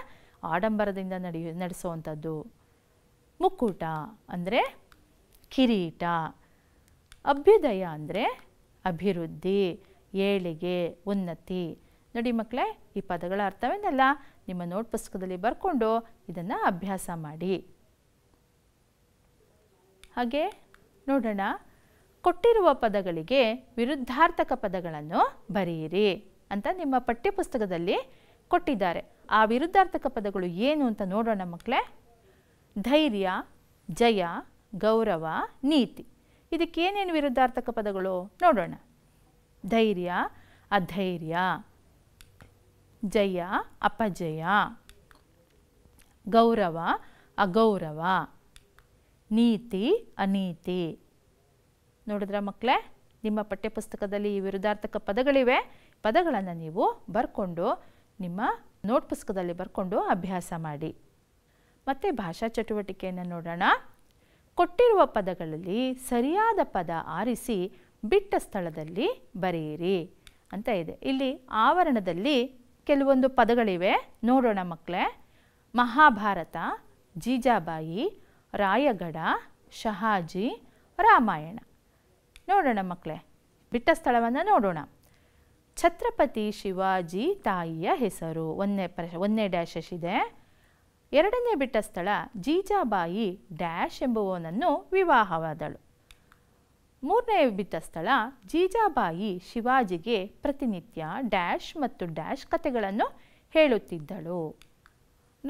ಆಡಂಬರದಿಂದ ನಡೆಯು ನಡೆಸುವಂಥದ್ದು ಮುಕ್ಕುಟ ಅಂದರೆ ಕಿರೀಟ ಅಭ್ಯುದಯ ಅಂದರೆ ಅಭಿವೃದ್ಧಿ ಏಳಿಗೆ ಉನ್ನತಿ ನೋಡಿ ಮಕ್ಕಳೇ ಈ ಪದಗಳ ಅರ್ಥವೇನಲ್ಲ ನಿಮ್ಮ ನೋಟ್ ಪುಸ್ತಕದಲ್ಲಿ ಬರ್ಕೊಂಡು ಇದನ್ನು ಅಭ್ಯಾಸ ಮಾಡಿ ಹಾಗೆ ನೋಡೋಣ ಕೊಟ್ಟಿರುವ ಪದಗಳಿಗೆ ವಿರುದ್ಧಾರ್ಥಕ ಪದಗಳನ್ನು ಬರೆಯಿರಿ ಅಂತ ನಿಮ್ಮ ಪಠ್ಯಪುಸ್ತಕದಲ್ಲಿ ಕೊಟ್ಟಿದ್ದಾರೆ ಆ ವಿರುದ್ಧಾರ್ಥಕ ಪದಗಳು ಏನು ಅಂತ ನೋಡೋಣ ಮಕ್ಕಳೇ ಧೈರ್ಯ ಜಯ ಗೌರವ ನೀತಿ ಇದಕ್ಕೇನೇನು ವಿರುದ್ಧಾರ್ಥಕ ಪದಗಳು ನೋಡೋಣ ಧೈರ್ಯ ಅಧೈರ್ಯ ಜಯ ಅಪಜಯ ಗೌರವ ಅಗೌರವ ನೀತಿ ಅನೀತಿ ನೋಡಿದ್ರ ಮಕ್ಕಳೇ ನಿಮ್ಮ ಪಠ್ಯಪುಸ್ತಕದಲ್ಲಿ ಈ ವಿರುದ್ಧಾರ್ಥಕ ಪದಗಳಿವೆ ಪದಗಳನ್ನು ನೀವು ಬರ್ಕೊಂಡು ನಿಮ್ಮ ನೋಟ್ ಪುಸ್ತಕದಲ್ಲಿ ಬರ್ಕೊಂಡು ಅಭ್ಯಾಸ ಮಾಡಿ ಮತ್ತು ಭಾಷಾ ಚಟುವಟಿಕೆಯನ್ನು ನೋಡೋಣ ಕೊಟ್ಟಿರುವ ಪದಗಳಲ್ಲಿ ಸರಿಯಾದ ಪದ ಆರಿಸಿ ಬಿಟ್ಟ ಸ್ಥಳದಲ್ಲಿ ಬರೆಯಿರಿ ಅಂತ ಇದೆ ಇಲ್ಲಿ ಆವರಣದಲ್ಲಿ ಕೆಲವೊಂದು ಪದಗಳಿವೆ ನೋಡೋಣ ಮಕ್ಕಳೇ ಮಹಾಭಾರತ ಜೀಜಾಬಾಯಿ ರಾಯಗಡ ಶಹಾಜಿ ರಾಮಾಯಣ ನೋಡೋಣ ಮಕ್ಕಳೇ ಬಿಟ್ಟ ಸ್ಥಳವನ್ನು ನೋಡೋಣ ಛತ್ರಪತಿ ಶಿವಾಜಿ ತಾಯಿಯ ಹೆಸರು ಒಂದನೇ ಪ್ರಶ್ ಒಂದನೇ ಡ್ಯಾಶ್ ಇದೆ ಎರಡನೇ ಬಿಟ್ಟ ಸ್ಥಳ ಜೀಜಾಬಾಯಿ ಡ್ಯಾಶ್ ಎಂಬುವನನ್ನು ವಿವಾಹವಾದಳು ಮೂರನೇ ಬಿದ್ದ ಸ್ಥಳ ಜೀಜಾಬಾಯಿ ಶಿವಾಜಿಗೆ ಪ್ರತಿನಿತ್ಯ ಡ್ಯಾಶ್ ಮತ್ತು ಡ್ಯಾಶ್ ಕಥೆಗಳನ್ನು ಹೇಳುತ್ತಿದ್ದಳು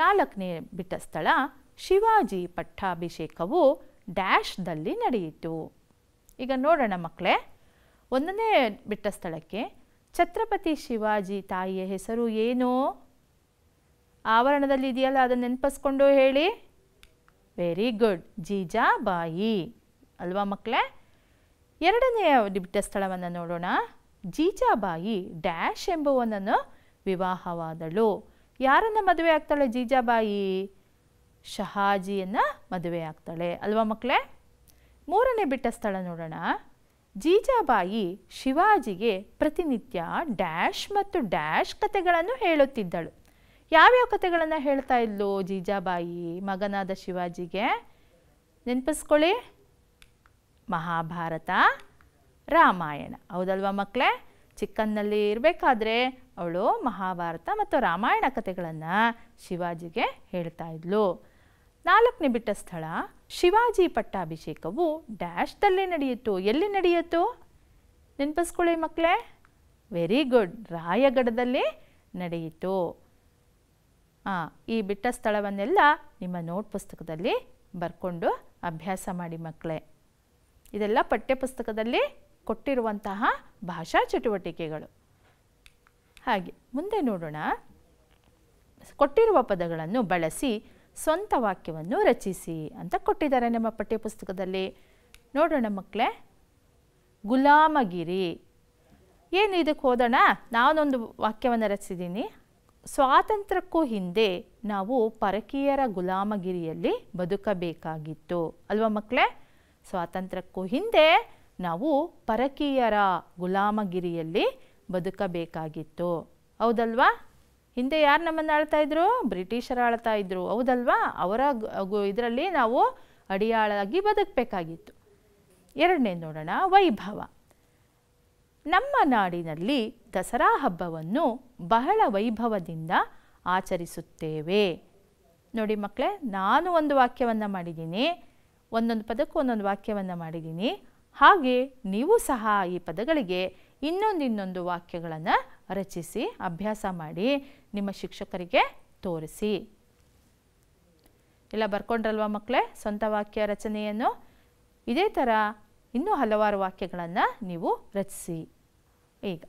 ನಾಲ್ಕನೇ ಬಿಟ್ಟ ಸ್ಥಳ ಶಿವಾಜಿ ಪಟ್ಟಾಭಿಷೇಕವು ಡ್ಯಾಶ್ದಲ್ಲಿ ನಡೆಯಿತು ಈಗ ನೋಡೋಣ ಮಕ್ಕಳೇ ಒಂದನೇ ಬಿಟ್ಟ ಸ್ಥಳಕ್ಕೆ ಛತ್ರಪತಿ ಶಿವಾಜಿ ತಾಯಿಯ ಹೆಸರು ಏನು ಆವರಣದಲ್ಲಿ ಇದೆಯಲ್ಲ ಅದನ್ನು ನೆನಪಿಸ್ಕೊಂಡು ಹೇಳಿ ವೆರಿ ಗುಡ್ ಜೀಜಾಬಾಯಿ ಅಲ್ವಾ ಮಕ್ಕಳೇ ಎರಡನೆಯ ಬಿಟ್ಟ ಸ್ಥಳವನ್ನು ನೋಡೋಣ ಜೀಜಾಬಾಯಿ ಡ್ಯಾಶ್ ಎಂಬುವನನ್ನು ವಿವಾಹವಾದಳು ಯಾರನ್ನು ಮದುವೆ ಆಗ್ತಾಳೆ ಜೀಜಾಬಾಯಿ ಶಹಾಜಿಯನ್ನು ಮದುವೆ ಆಗ್ತಾಳೆ ಅಲ್ವಾ ಮಕ್ಕಳೇ ಮೂರನೇ ಬಿಟ್ಟ ಸ್ಥಳ ನೋಡೋಣ ಜೀಜಾಬಾಯಿ ಶಿವಾಜಿಗೆ ಪ್ರತಿನಿತ್ಯ ಡ್ಯಾಶ್ ಮತ್ತು ಡ್ಯಾಶ್ ಕಥೆಗಳನ್ನು ಹೇಳುತ್ತಿದ್ದಳು ಯಾವ್ಯಾವ ಕಥೆಗಳನ್ನು ಹೇಳ್ತಾ ಇದ್ಲು ಜೀಜಾಬಾಯಿ ಮಗನಾದ ಶಿವಾಜಿಗೆ ನೆನಪಿಸ್ಕೊಳ್ಳಿ ಮಹಾಭಾರತ ರಾಮಾಯಣ ಹೌದಲ್ವ ಮಕ್ಕಳೇ ಚಿಕ್ಕನ್ನಲ್ಲಿ ಇರಬೇಕಾದ್ರೆ ಅವಳು ಮಹಾಭಾರತ ಮತ್ತು ರಾಮಾಯಣ ಕಥೆಗಳನ್ನು ಶಿವಾಜಿಗೆ ಹೇಳ್ತಾ ಇದ್ಲು ನಾಲ್ಕನೇ ಬಿಟ್ಟ ಸ್ಥಳ ಶಿವಾಜಿ ಪಟ್ಟಾಭಿಷೇಕವು ಡ್ಯಾಶ್ದಲ್ಲಿ ನಡೆಯಿತು ಎಲ್ಲಿ ನಡೆಯಿತು ನೆನಪಿಸ್ಕೊಳ್ಳಿ ಮಕ್ಕಳೇ ವೆರಿ ಗುಡ್ ರಾಯಗಢದಲ್ಲಿ ನಡೆಯಿತು ಹಾಂ ಈ ಬಿಟ್ಟ ಸ್ಥಳವನ್ನೆಲ್ಲ ನಿಮ್ಮ ನೋಟ್ ಪುಸ್ತಕದಲ್ಲಿ ಬರ್ಕೊಂಡು ಅಭ್ಯಾಸ ಮಾಡಿ ಮಕ್ಕಳೇ ಇದೆಲ್ಲ ಪಠ್ಯಪುಸ್ತಕದಲ್ಲಿ ಕೊಟ್ಟಿರುವಂತಹ ಭಾಷಾ ಚಟುವಟಿಕೆಗಳು ಹಾಗೆ ಮುಂದೆ ನೋಡೋಣ ಕೊಟ್ಟಿರುವ ಪದಗಳನ್ನು ಬಳಸಿ ಸ್ವಂತ ವಾಕ್ಯವನ್ನು ರಚಿಸಿ ಅಂತ ಕೊಟ್ಟಿದ್ದಾರೆ ನಮ್ಮ ಪಠ್ಯಪುಸ್ತಕದಲ್ಲಿ ನೋಡೋಣ ಮಕ್ಕಳೇ ಗುಲಾಮಗಿರಿ ಏನು ಇದಕ್ಕೆ ಹೋದೋಣ ನಾನೊಂದು ವಾಕ್ಯವನ್ನು ರಚಿಸಿದ್ದೀನಿ ಸ್ವಾತಂತ್ರ್ಯಕ್ಕೂ ಹಿಂದೆ ನಾವು ಪರಕೀಯರ ಗುಲಾಮಗಿರಿಯಲ್ಲಿ ಬದುಕಬೇಕಾಗಿತ್ತು ಅಲ್ವಾ ಮಕ್ಕಳೇ ಸ್ವಾತಂತ್ರ್ಯಕ್ಕೂ ಹಿಂದೆ ನಾವು ಪರಕೀಯರ ಗುಲಾಮಗಿರಿಯಲ್ಲಿ ಬದುಕಬೇಕಾಗಿತ್ತು ಹೌದಲ್ವಾ ಹಿಂದೆ ಯಾರು ನಮ್ಮನ್ನು ಆಳ್ತಾ ಇದ್ರು ಬ್ರಿಟಿಷರು ಆಳ್ತಾ ಇದ್ರು ಹೌದಲ್ವಾ ಅವರ ಇದರಲ್ಲಿ ನಾವು ಅಡಿಯಾಳಾಗಿ ಬದುಕಬೇಕಾಗಿತ್ತು ಎರಡನೇ ನೋಡೋಣ ವೈಭವ ನಮ್ಮ ನಾಡಿನಲ್ಲಿ ದಸರಾ ಹಬ್ಬವನ್ನು ಬಹಳ ವೈಭವದಿಂದ ಆಚರಿಸುತ್ತೇವೆ ನೋಡಿ ಮಕ್ಕಳೇ ನಾನು ಒಂದು ವಾಕ್ಯವನ್ನು ಮಾಡಿದ್ದೀನಿ ಒಂದೊಂದು ಪದಕ್ಕೂ ಒಂದೊಂದು ವಾಕ್ಯವನ್ನು ಮಾಡಿದ್ದೀನಿ ಹಾಗೆ ನೀವು ಸಹ ಈ ಪದಗಳಿಗೆ ಇನ್ನೊಂದಿನ್ನೊಂದು ವಾಕ್ಯಗಳನ್ನು ರಚಿಸಿ ಅಭ್ಯಾಸ ಮಾಡಿ ನಿಮ್ಮ ಶಿಕ್ಷಕರಿಗೆ ತೋರಿಸಿ ಇಲ್ಲ ಬರ್ಕೊಂಡ್ರಲ್ವ ಮಕ್ಕಳೇ ಸ್ವಂತ ವಾಕ್ಯ ರಚನೆಯನ್ನು ಇದೇ ಥರ ಇನ್ನೂ ಹಲವಾರು ವಾಕ್ಯಗಳನ್ನು ನೀವು ರಚಿಸಿ ಈಗ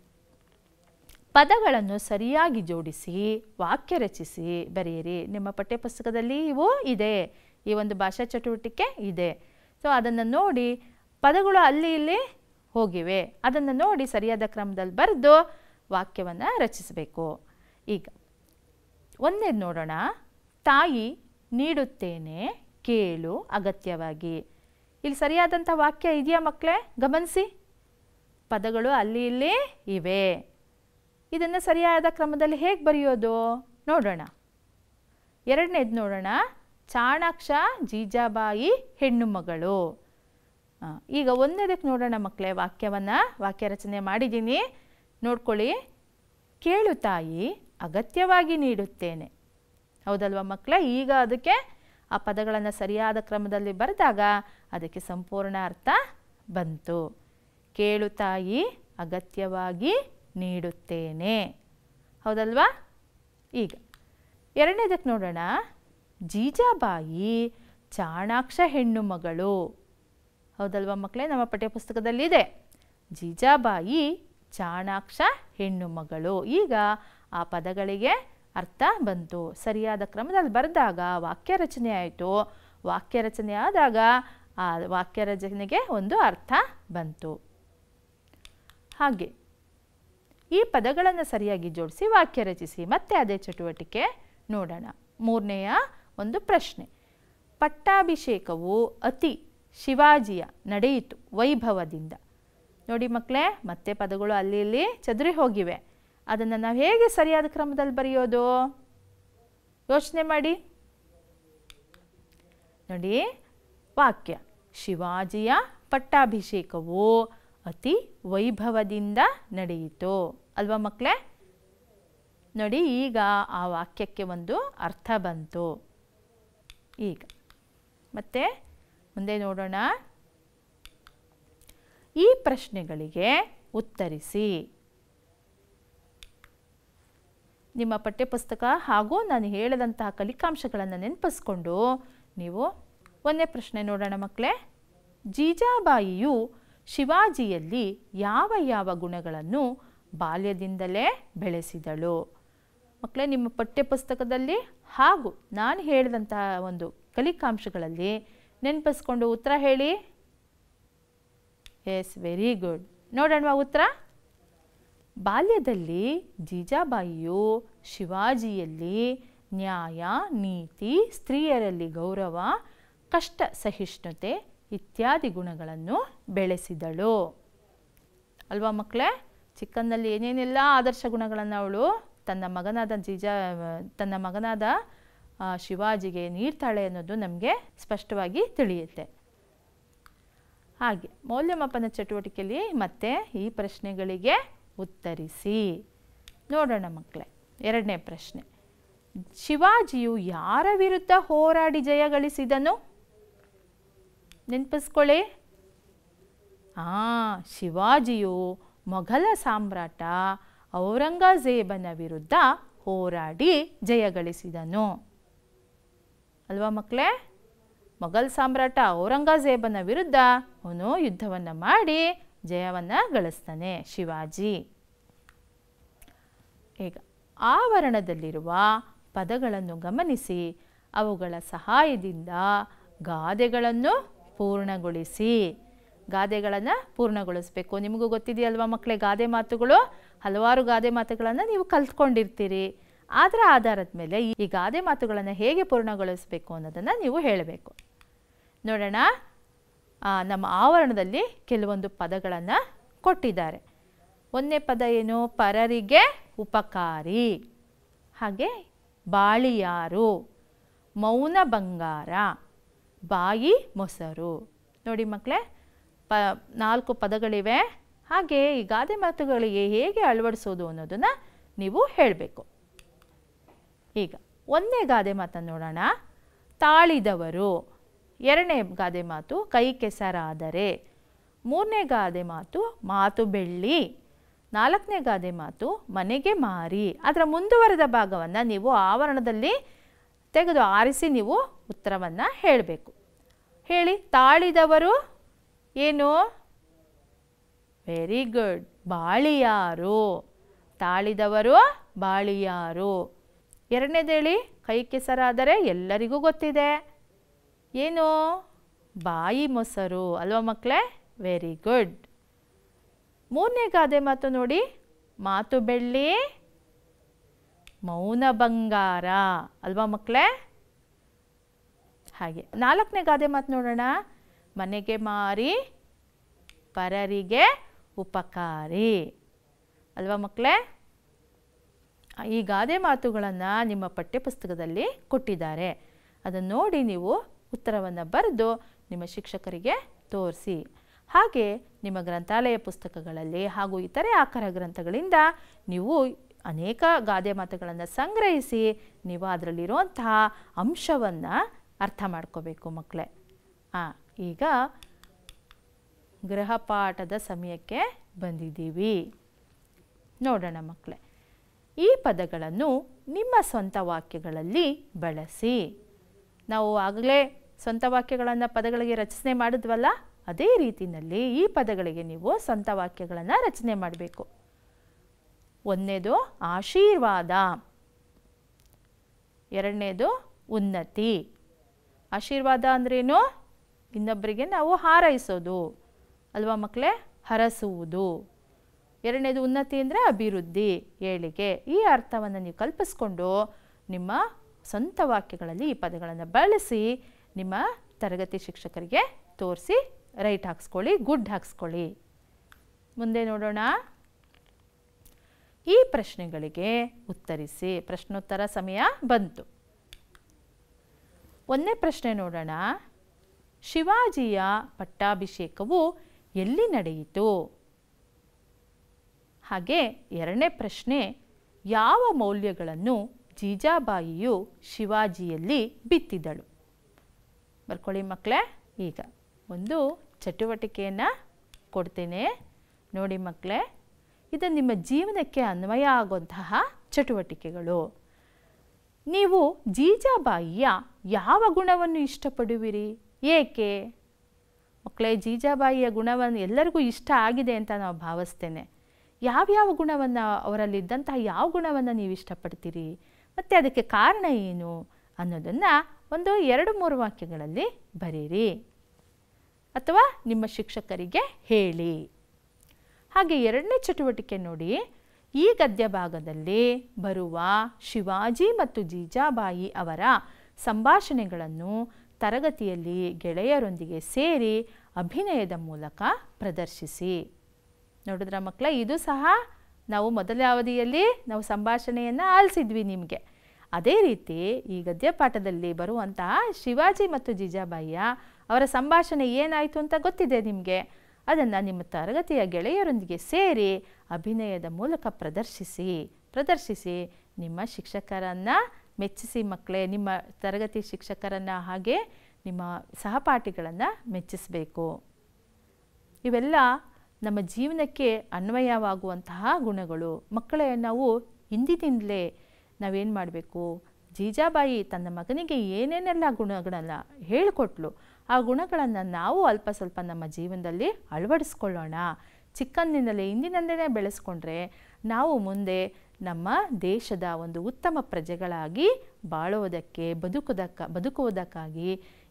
ಪದಗಳನ್ನು ಸರಿಯಾಗಿ ಜೋಡಿಸಿ ವಾಕ್ಯ ರಚಿಸಿ ಬರೆಯಿರಿ ನಿಮ್ಮ ಪಠ್ಯಪುಸ್ತಕದಲ್ಲಿ ಇವು ಇದೆ ಈ ಒಂದು ಭಾಷಾ ಚಟುವಟಿಕೆ ಇದೆ ಸೊ ಅದನ್ನು ನೋಡಿ ಪದಗಳು ಅಲ್ಲಿ ಇಲ್ಲಿ ಹೋಗಿವೆ ಅದನ್ನು ನೋಡಿ ಸರಿಯಾದ ಕ್ರಮದಲ್ಲಿ ಬರೆದು ವಾಕ್ಯವನ್ನು ರಚಿಸಬೇಕು ಈಗ ಒಂದೇ ನೋಡೋಣ ತಾಯಿ ನೀಡುತ್ತೇನೆ ಕೇಳು ಅಗತ್ಯವಾಗಿ ಇಲ್ಲಿ ಸರಿಯಾದಂಥ ವಾಕ್ಯ ಇದೆಯಾ ಮಕ್ಕಳೇ ಗಮನಿಸಿ ಪದಗಳು ಅಲ್ಲಿ ಇಲ್ಲಿ ಇವೆ ಇದನ್ನು ಸರಿಯಾದ ಕ್ರಮದಲ್ಲಿ ಹೇಗೆ ಬರೆಯೋದು ನೋಡೋಣ ಎರಡನೇದು ನೋಡೋಣ ಚಾಣಾಕ್ಷ ಜೀಜಾಬಾಯಿ ಹೆಣ್ಣು ಮಗಳು ಈಗ ಒಂದೇದಕ್ಕೆ ನೋಡೋಣ ಮಕ್ಕಳೇ ವಾಕ್ಯವನ್ನು ವಾಕ್ಯ ರಚನೆ ಮಾಡಿದ್ದೀನಿ ನೋಡ್ಕೊಳ್ಳಿ ಕೇಳು ತಾಯಿ ಅಗತ್ಯವಾಗಿ ನೀಡುತ್ತೇನೆ ಹೌದಲ್ವ ಮಕ್ಕಳೇ ಈಗ ಅದಕ್ಕೆ ಆ ಪದಗಳನ್ನು ಸರಿಯಾದ ಕ್ರಮದಲ್ಲಿ ಬರೆದಾಗ ಅದಕ್ಕೆ ಸಂಪೂರ್ಣ ಅರ್ಥ ಬಂತು ಕೇಳು ತಾಯಿ ಅಗತ್ಯವಾಗಿ ನೀಡುತ್ತೇನೆ ಹೌದಲ್ವಾ ಈಗ ಎರಡನೇದಕ್ಕೆ ನೋಡೋಣ ಜೀಜಾಬಾಯಿ ಚಾಣಾಕ್ಷ ಹೆಣ್ಣು ಮಗಳು ಹೌದಲ್ವಾ ಮಕ್ಕಳೇ ನಮ್ಮ ಇದೆ ಜೀಜಾಬಾಯಿ ಚಾಣಾಕ್ಷ ಹೆಣ್ಣು ಮಗಳು ಈಗ ಆ ಪದಗಳಿಗೆ ಅರ್ಥ ಬಂತು ಸರಿಯಾದ ಕ್ರಮದಲ್ಲಿ ಬರೆದಾಗ ವಾಕ್ಯ ರಚನೆ ಆಯಿತು ವಾಕ್ಯ ರಚನೆ ಆದಾಗ ಆ ವಾಕ್ಯ ರಚನೆಗೆ ಒಂದು ಅರ್ಥ ಬಂತು ಹಾಗೆ ಈ ಪದಗಳನ್ನು ಸರಿಯಾಗಿ ಜೋಡಿಸಿ ವಾಕ್ಯ ರಚಿಸಿ ಮತ್ತೆ ಅದೇ ಚಟುವಟಿಕೆ ನೋಡೋಣ ಮೂರನೆಯ ಒಂದು ಪ್ರಶ್ನೆ ಪಟ್ಟಾಭಿಷೇಕವು ಅತಿ ಶಿವಾಜಿಯ ನಡೆಯಿತು ವೈಭವದಿಂದ ನೋಡಿ ಮಕ್ಕಳೇ ಮತ್ತೆ ಪದಗಳು ಅಲ್ಲಿ ಇಲ್ಲಿ ಚದುರಿ ಹೋಗಿವೆ ಅದನ್ನು ನಾವು ಹೇಗೆ ಸರಿಯಾದ ಕ್ರಮದಲ್ಲಿ ಬರೆಯೋದು ಯೋಚನೆ ಮಾಡಿ ನೋಡಿ ವಾಕ್ಯ ಶಿವಾಜಿಯ ಪಟ್ಟಾಭಿಷೇಕವು ಅತಿ ವೈಭವದಿಂದ ನಡೆಯಿತು ಅಲ್ವಾ ಮಕ್ಕಳೇ ನೋಡಿ ಈಗ ಆ ವಾಕ್ಯಕ್ಕೆ ಒಂದು ಅರ್ಥ ಬಂತು ಈಗ ಮತ್ತೆ ಮುಂದೆ ನೋಡೋಣ ಈ ಪ್ರಶ್ನೆಗಳಿಗೆ ಉತ್ತರಿಸಿ ನಿಮ್ಮ ಪಠ್ಯಪುಸ್ತಕ ಹಾಗೂ ನಾನು ಹೇಳದಂತಹ ಕಲಿಕಾಂಶಗಳನ್ನು ನೆನಪಿಸ್ಕೊಂಡು ನೀವು ಒಂದೇ ಪ್ರಶ್ನೆ ನೋಡೋಣ ಮಕ್ಕಳೇ ಜೀಜಾಬಾಯಿಯು ಶಿವಾಜಿಯಲ್ಲಿ ಯಾವ ಯಾವ ಗುಣಗಳನ್ನು ಬಾಲ್ಯದಿಂದಲೇ ಬೆಳೆಸಿದಳು ಮಕ್ಕಳೇ ನಿಮ್ಮ ಪಠ್ಯಪುಸ್ತಕದಲ್ಲಿ ಹಾಗೂ ನಾನು ಹೇಳಿದಂತಹ ಒಂದು ಕಲಿಕಾಂಶಗಳಲ್ಲಿ ನೆನಪಿಸ್ಕೊಂಡು ಉತ್ತರ ಹೇಳಿ ಎಸ್ ವೆರಿ ಗುಡ್ ನೋಡೋಣ ಉತ್ತರ ಬಾಲ್ಯದಲ್ಲಿ ಜೀಜಾಬಾಯಿಯು ಶಿವಾಜಿಯಲ್ಲಿ ನ್ಯಾಯ ನೀತಿ ಸ್ತ್ರೀಯರಲ್ಲಿ ಗೌರವ ಕಷ್ಟ ಸಹಿಷ್ಣುತೆ ಇತ್ಯಾದಿ ಗುಣಗಳನ್ನು ಬೆಳೆಸಿದಳು ಅಲ್ವಾ ಮಕ್ಕಳೇ ಚಿಕ್ಕಂದಲ್ಲಿ ಏನೇನೆಲ್ಲ ಆದರ್ಶ ಗುಣಗಳನ್ನು ಅವಳು ತನ್ನ ಮಗನಾದ ಜೀಜ ತನ್ನ ಮಗನಾದ ಶಿವಾಜಿಗೆ ನೀಡ್ತಾಳೆ ಅನ್ನೋದು ನಮಗೆ ಸ್ಪಷ್ಟವಾಗಿ ತಿಳಿಯುತ್ತೆ ಹಾಗೆ ಮೌಲ್ಯಮಾಪನ ಚಟುವಟಿಕೆಯಲ್ಲಿ ಮತ್ತೆ ಈ ಪ್ರಶ್ನೆಗಳಿಗೆ ಉತ್ತರಿಸಿ ನೋಡೋಣ ಮಕ್ಕಳೇ ಎರಡನೇ ಪ್ರಶ್ನೆ ಶಿವಾಜಿಯು ಯಾರ ವಿರುದ್ಧ ಹೋರಾಡಿ ಜಯಗಳಿಸಿದನು ನೆನಪಿಸ್ಕೊಳ್ಳಿ ಆ ಶಿವಾಜಿಯು ಮೊಘಲ ಸಾಮ್ರಾಟ ಔರಂಗಜೇಬನ ವಿರುದ್ಧ ಹೋರಾಡಿ ಜಯಗಳಿಸಿದನು ಅಲ್ವಾ ಮಕ್ಕಳೇ ಮೊಘಲ್ ಸಾಮ್ರಾಟ ಔರಂಗಜೇಬನ ವಿರುದ್ಧ ಅವನು ಯುದ್ಧವನ್ನು ಮಾಡಿ ಜಯವನ್ನು ಗಳಿಸ್ತಾನೆ ಶಿವಾಜಿ ಈಗ ಆವರಣದಲ್ಲಿರುವ ಪದಗಳನ್ನು ಗಮನಿಸಿ ಅವುಗಳ ಸಹಾಯದಿಂದ ಗಾದೆಗಳನ್ನು ಪೂರ್ಣಗೊಳಿಸಿ ಗಾದೆಗಳನ್ನು ಪೂರ್ಣಗೊಳಿಸಬೇಕು ನಿಮಗೂ ಗೊತ್ತಿದೆಯಲ್ವಾ ಮಕ್ಕಳೇ ಗಾದೆ ಮಾತುಗಳು ಹಲವಾರು ಗಾದೆ ಮಾತುಗಳನ್ನು ನೀವು ಕಲ್ತ್ಕೊಂಡಿರ್ತೀರಿ ಅದರ ಆಧಾರದ ಮೇಲೆ ಈ ಗಾದೆ ಮಾತುಗಳನ್ನು ಹೇಗೆ ಪೂರ್ಣಗೊಳಿಸಬೇಕು ಅನ್ನೋದನ್ನು ನೀವು ಹೇಳಬೇಕು ನೋಡೋಣ ನಮ್ಮ ಆವರಣದಲ್ಲಿ ಕೆಲವೊಂದು ಪದಗಳನ್ನು ಕೊಟ್ಟಿದ್ದಾರೆ ಒಂದನೇ ಪದ ಏನು ಪರರಿಗೆ ಉಪಕಾರಿ ಹಾಗೆ ಬಾಳಿಯಾರು ಮೌನ ಬಂಗಾರ ಬಾಯಿ ಮೊಸರು ನೋಡಿ ಮಕ್ಕಳೇ ಪ ನಾಲ್ಕು ಪದಗಳಿವೆ ಹಾಗೆ ಈ ಗಾದೆ ಮಾತುಗಳಿಗೆ ಹೇಗೆ ಅಳವಡಿಸೋದು ಅನ್ನೋದನ್ನು ನೀವು ಹೇಳಬೇಕು ಈಗ ಒಂದನೇ ಗಾದೆ ಮಾತನ್ನು ನೋಡೋಣ ತಾಳಿದವರು ಎರಡನೇ ಗಾದೆ ಮಾತು ಕೈ ಕೆಸರಾದರೆ ಮೂರನೇ ಗಾದೆ ಮಾತು ಮಾತು ಬೆಳ್ಳಿ ನಾಲ್ಕನೇ ಗಾದೆ ಮಾತು ಮನೆಗೆ ಮಾರಿ ಅದರ ಮುಂದುವರೆದ ಭಾಗವನ್ನು ನೀವು ಆವರಣದಲ್ಲಿ ತೆಗೆದು ಆರಿಸಿ ನೀವು ಉತ್ತರವನ್ನು ಹೇಳಬೇಕು ಹೇಳಿ ತಾಳಿದವರು ಏನು ವೆರಿ ಗುಡ್ ಬಾಳಿಯಾರು ತಾಳಿದವರು ಬಾಳಿಯಾರು ಎರಡನೇದೇಳಿ ಕೈ ಕೆಸರಾದರೆ ಎಲ್ಲರಿಗೂ ಗೊತ್ತಿದೆ ಏನು ಬಾಯಿ ಮೊಸರು ಅಲ್ವಾ ಮಕ್ಕಳೇ ವೆರಿ ಗುಡ್ ಮೂರನೇ ಗಾದೆ ಮಾತು ನೋಡಿ ಮಾತು ಬೆಳ್ಳಿ ಮೌನ ಬಂಗಾರ ಅಲ್ವಾ ಮಕ್ಕಳೇ ಹಾಗೆ ನಾಲ್ಕನೇ ಗಾದೆ ಮಾತು ನೋಡೋಣ ಮನೆಗೆ ಮಾರಿ ಪರರಿಗೆ ಉಪಕಾರಿ ಅಲ್ವಾ ಮಕ್ಕಳೇ ಈ ಗಾದೆ ಮಾತುಗಳನ್ನು ನಿಮ್ಮ ಪಠ್ಯಪುಸ್ತಕದಲ್ಲಿ ಕೊಟ್ಟಿದ್ದಾರೆ ಅದನ್ನು ನೋಡಿ ನೀವು ಉತ್ತರವನ್ನು ಬರೆದು ನಿಮ್ಮ ಶಿಕ್ಷಕರಿಗೆ ತೋರಿಸಿ ಹಾಗೆ ನಿಮ್ಮ ಗ್ರಂಥಾಲಯ ಪುಸ್ತಕಗಳಲ್ಲಿ ಹಾಗೂ ಇತರೆ ಆಕಾರ ಗ್ರಂಥಗಳಿಂದ ನೀವು ಅನೇಕ ಗಾದೆ ಮಾತುಗಳನ್ನು ಸಂಗ್ರಹಿಸಿ ನೀವು ಅದರಲ್ಲಿರುವಂತಹ ಅಂಶವನ್ನು ಅರ್ಥ ಮಾಡ್ಕೋಬೇಕು ಮಕ್ಕಳೇ ಹಾಂ ಈಗ ಗೃಹಪಾಠದ ಸಮಯಕ್ಕೆ ಬಂದಿದ್ದೀವಿ ನೋಡೋಣ ಮಕ್ಕಳೇ ಈ ಪದಗಳನ್ನು ನಿಮ್ಮ ಸ್ವಂತ ವಾಕ್ಯಗಳಲ್ಲಿ ಬಳಸಿ ನಾವು ಆಗಲೇ ಸ್ವಂತ ವಾಕ್ಯಗಳನ್ನು ಪದಗಳಿಗೆ ರಚನೆ ಮಾಡಿದ್ವಲ್ಲ ಅದೇ ರೀತಿಯಲ್ಲಿ ಈ ಪದಗಳಿಗೆ ನೀವು ಸ್ವಂತ ವಾಕ್ಯಗಳನ್ನು ರಚನೆ ಮಾಡಬೇಕು ಒಂದನೇದು ಆಶೀರ್ವಾದ ಎರಡನೇದು ಉನ್ನತಿ ಆಶೀರ್ವಾದ ಅಂದ್ರೇನು ಇನ್ನೊಬ್ಬರಿಗೆ ನಾವು ಹಾರೈಸೋದು ಅಲ್ವಾ ಮಕ್ಕಳೇ ಹರಸುವುದು ಎರಡನೇದು ಉನ್ನತಿ ಅಂದರೆ ಅಭಿವೃದ್ಧಿ ಏಳಿಗೆ ಈ ಅರ್ಥವನ್ನು ನೀವು ಕಲ್ಪಿಸ್ಕೊಂಡು ನಿಮ್ಮ ಸ್ವಂತ ವಾಕ್ಯಗಳಲ್ಲಿ ಈ ಪದಗಳನ್ನು ಬಳಸಿ ನಿಮ್ಮ ತರಗತಿ ಶಿಕ್ಷಕರಿಗೆ ತೋರಿಸಿ ರೈಟ್ ಹಾಕ್ಸ್ಕೊಳ್ಳಿ ಗುಡ್ ಹಾಕ್ಸ್ಕೊಳ್ಳಿ ಮುಂದೆ ನೋಡೋಣ ಈ ಪ್ರಶ್ನೆಗಳಿಗೆ ಉತ್ತರಿಸಿ ಪ್ರಶ್ನೋತ್ತರ ಸಮಯ ಬಂತು ಒಂದನೇ ಪ್ರಶ್ನೆ ನೋಡೋಣ ಶಿವಾಜಿಯ ಪಟ್ಟಾಭಿಷೇಕವು ಎಲ್ಲಿ ನಡೆಯಿತು ಹಾಗೆ ಎರಡನೇ ಪ್ರಶ್ನೆ ಯಾವ ಮೌಲ್ಯಗಳನ್ನು ಜೀಜಾಬಾಯಿಯು ಶಿವಾಜಿಯಲ್ಲಿ ಬಿತ್ತಿದಳು ಬರ್ಕೊಳ್ಳಿ ಮಕ್ಕಳೇ ಈಗ ಒಂದು ಚಟುವಟಿಕೆಯನ್ನು ಕೊಡ್ತೇನೆ ನೋಡಿ ಮಕ್ಕಳೇ ಇದು ನಿಮ್ಮ ಜೀವನಕ್ಕೆ ಅನ್ವಯ ಆಗುವಂತಹ ಚಟುವಟಿಕೆಗಳು ನೀವು ಜೀಜಾಬಾಯಿಯ ಯಾವ ಗುಣವನ್ನು ಇಷ್ಟಪಡುವಿರಿ ಏಕೆ ಮಕ್ಕಳೇ ಜೀಜಾಬಾಯಿಯ ಗುಣವನ್ನು ಎಲ್ಲರಿಗೂ ಇಷ್ಟ ಆಗಿದೆ ಅಂತ ನಾವು ಭಾವಿಸ್ತೇನೆ ಯಾವ್ಯಾವ ಗುಣವನ್ನು ಅವರಲ್ಲಿದ್ದಂತಹ ಯಾವ ಗುಣವನ್ನು ನೀವು ಇಷ್ಟಪಡ್ತೀರಿ ಮತ್ತು ಅದಕ್ಕೆ ಕಾರಣ ಏನು ಅನ್ನೋದನ್ನು ಒಂದು ಎರಡು ಮೂರು ವಾಕ್ಯಗಳಲ್ಲಿ ಬರೀರಿ ಅಥವಾ ನಿಮ್ಮ ಶಿಕ್ಷಕರಿಗೆ ಹೇಳಿ ಹಾಗೆ ಎರಡನೇ ಚಟುವಟಿಕೆ ನೋಡಿ ಈ ಗದ್ಯ ಭಾಗದಲ್ಲಿ ಬರುವ ಶಿವಾಜಿ ಮತ್ತು ಜೀಜಾಬಾಯಿ ಅವರ ಸಂಭಾಷಣೆಗಳನ್ನು ತರಗತಿಯಲ್ಲಿ ಗೆಳೆಯರೊಂದಿಗೆ ಸೇರಿ ಅಭಿನಯದ ಮೂಲಕ ಪ್ರದರ್ಶಿಸಿ ನೋಡಿದ್ರ ಮಕ್ಕಳ ಇದು ಸಹ ನಾವು ಮೊದಲ ಅವಧಿಯಲ್ಲಿ ನಾವು ಸಂಭಾಷಣೆಯನ್ನು ಆಲಿಸಿದ್ವಿ ನಿಮಗೆ ಅದೇ ರೀತಿ ಈ ಗದ್ಯಪಾಠದಲ್ಲಿ ಬರುವಂತಹ ಶಿವಾಜಿ ಮತ್ತು ಜಿಜಾಬಾಯಿಯ ಅವರ ಸಂಭಾಷಣೆ ಏನಾಯಿತು ಅಂತ ಗೊತ್ತಿದೆ ನಿಮಗೆ ಅದನ್ನು ನಿಮ್ಮ ತರಗತಿಯ ಗೆಳೆಯರೊಂದಿಗೆ ಸೇರಿ ಅಭಿನಯದ ಮೂಲಕ ಪ್ರದರ್ಶಿಸಿ ಪ್ರದರ್ಶಿಸಿ ನಿಮ್ಮ ಶಿಕ್ಷಕರನ್ನು ಮೆಚ್ಚಿಸಿ ಮಕ್ಕಳೇ ನಿಮ್ಮ ತರಗತಿ ಶಿಕ್ಷಕರನ್ನು ಹಾಗೆ ನಿಮ್ಮ ಸಹಪಾಠಿಗಳನ್ನು ಮೆಚ್ಚಿಸಬೇಕು ಇವೆಲ್ಲ ನಮ್ಮ ಜೀವನಕ್ಕೆ ಅನ್ವಯವಾಗುವಂತಹ ಗುಣಗಳು ಮಕ್ಕಳೇ ನಾವು ಹಿಂದಿನಿಂದಲೇ ನಾವೇನು ಮಾಡಬೇಕು ಜೀಜಾಬಾಯಿ ತನ್ನ ಮಗನಿಗೆ ಏನೇನೆಲ್ಲ ಗುಣಗಳನ್ನು ಹೇಳಿಕೊಟ್ಲು ಆ ಗುಣಗಳನ್ನು ನಾವು ಅಲ್ಪ ಸ್ವಲ್ಪ ನಮ್ಮ ಜೀವನದಲ್ಲಿ ಅಳವಡಿಸ್ಕೊಳ್ಳೋಣ ಚಿಕ್ಕಂದಿನಲ್ಲೇ ಹಿಂದಿನಂದೇ ಬೆಳೆಸ್ಕೊಂಡ್ರೆ ನಾವು ಮುಂದೆ ನಮ್ಮ ದೇಶದ ಒಂದು ಉತ್ತಮ ಪ್ರಜೆಗಳಾಗಿ ಬಾಳೋದಕ್ಕೆ ಬದುಕುವುದಕ್ಕ ಬದುಕುವುದಕ್ಕಾಗಿ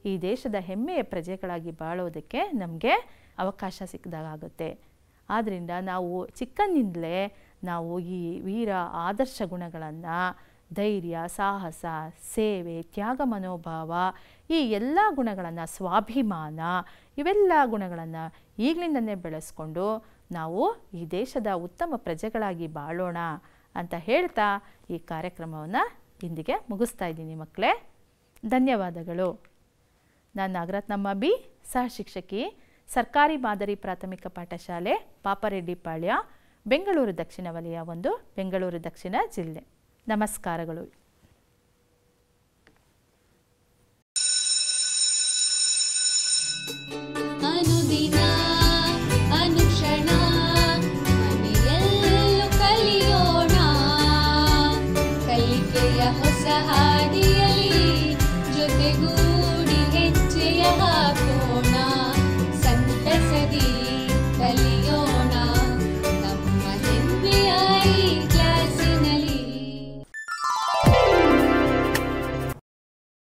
ಈ ದೇಶದ ಹೆಮ್ಮೆಯ ಪ್ರಜೆಗಳಾಗಿ ಬಾಳೋದಕ್ಕೆ ನಮಗೆ ಅವಕಾಶ ಸಿಕ್ಕದಾಗುತ್ತೆ ಆದ್ದರಿಂದ ನಾವು ಚಿಕ್ಕಂದಿಂದಲೇ ನಾವು ಈ ವೀರ ಆದರ್ಶ ಗುಣಗಳನ್ನು ಧೈರ್ಯ ಸಾಹಸ ಸೇವೆ ತ್ಯಾಗ ಮನೋಭಾವ ಈ ಎಲ್ಲ ಗುಣಗಳನ್ನು ಸ್ವಾಭಿಮಾನ ಇವೆಲ್ಲ ಗುಣಗಳನ್ನು ಈಗಲಿಂದನೇ ಬೆಳೆಸ್ಕೊಂಡು ನಾವು ಈ ದೇಶದ ಉತ್ತಮ ಪ್ರಜೆಗಳಾಗಿ ಬಾಳೋಣ ಅಂತ ಹೇಳ್ತಾ ಈ ಕಾರ್ಯಕ್ರಮವನ್ನು ಇಂದಿಗೆ ಮುಗಿಸ್ತಾ ಇದ್ದೀನಿ ಮಕ್ಕಳೇ ಧನ್ಯವಾದಗಳು ನಾನು ನಾಗರತ್ನಮ್ಮ ಬಿ ಸಹ ಶಿಕ್ಷಕಿ ಸರ್ಕಾರಿ ಮಾದರಿ ಪ್ರಾಥಮಿಕ ಪಾಠಶಾಲೆ ಪಾಪರೆಡ್ಡಿಪಾಳ್ಯ ಬೆಂಗಳೂರು ದಕ್ಷಿಣ ವಲಯ ಒಂದು ಬೆಂಗಳೂರು ದಕ್ಷಿಣ ಜಿಲ್ಲೆ ನಮಸ್ಕಾರಗಳು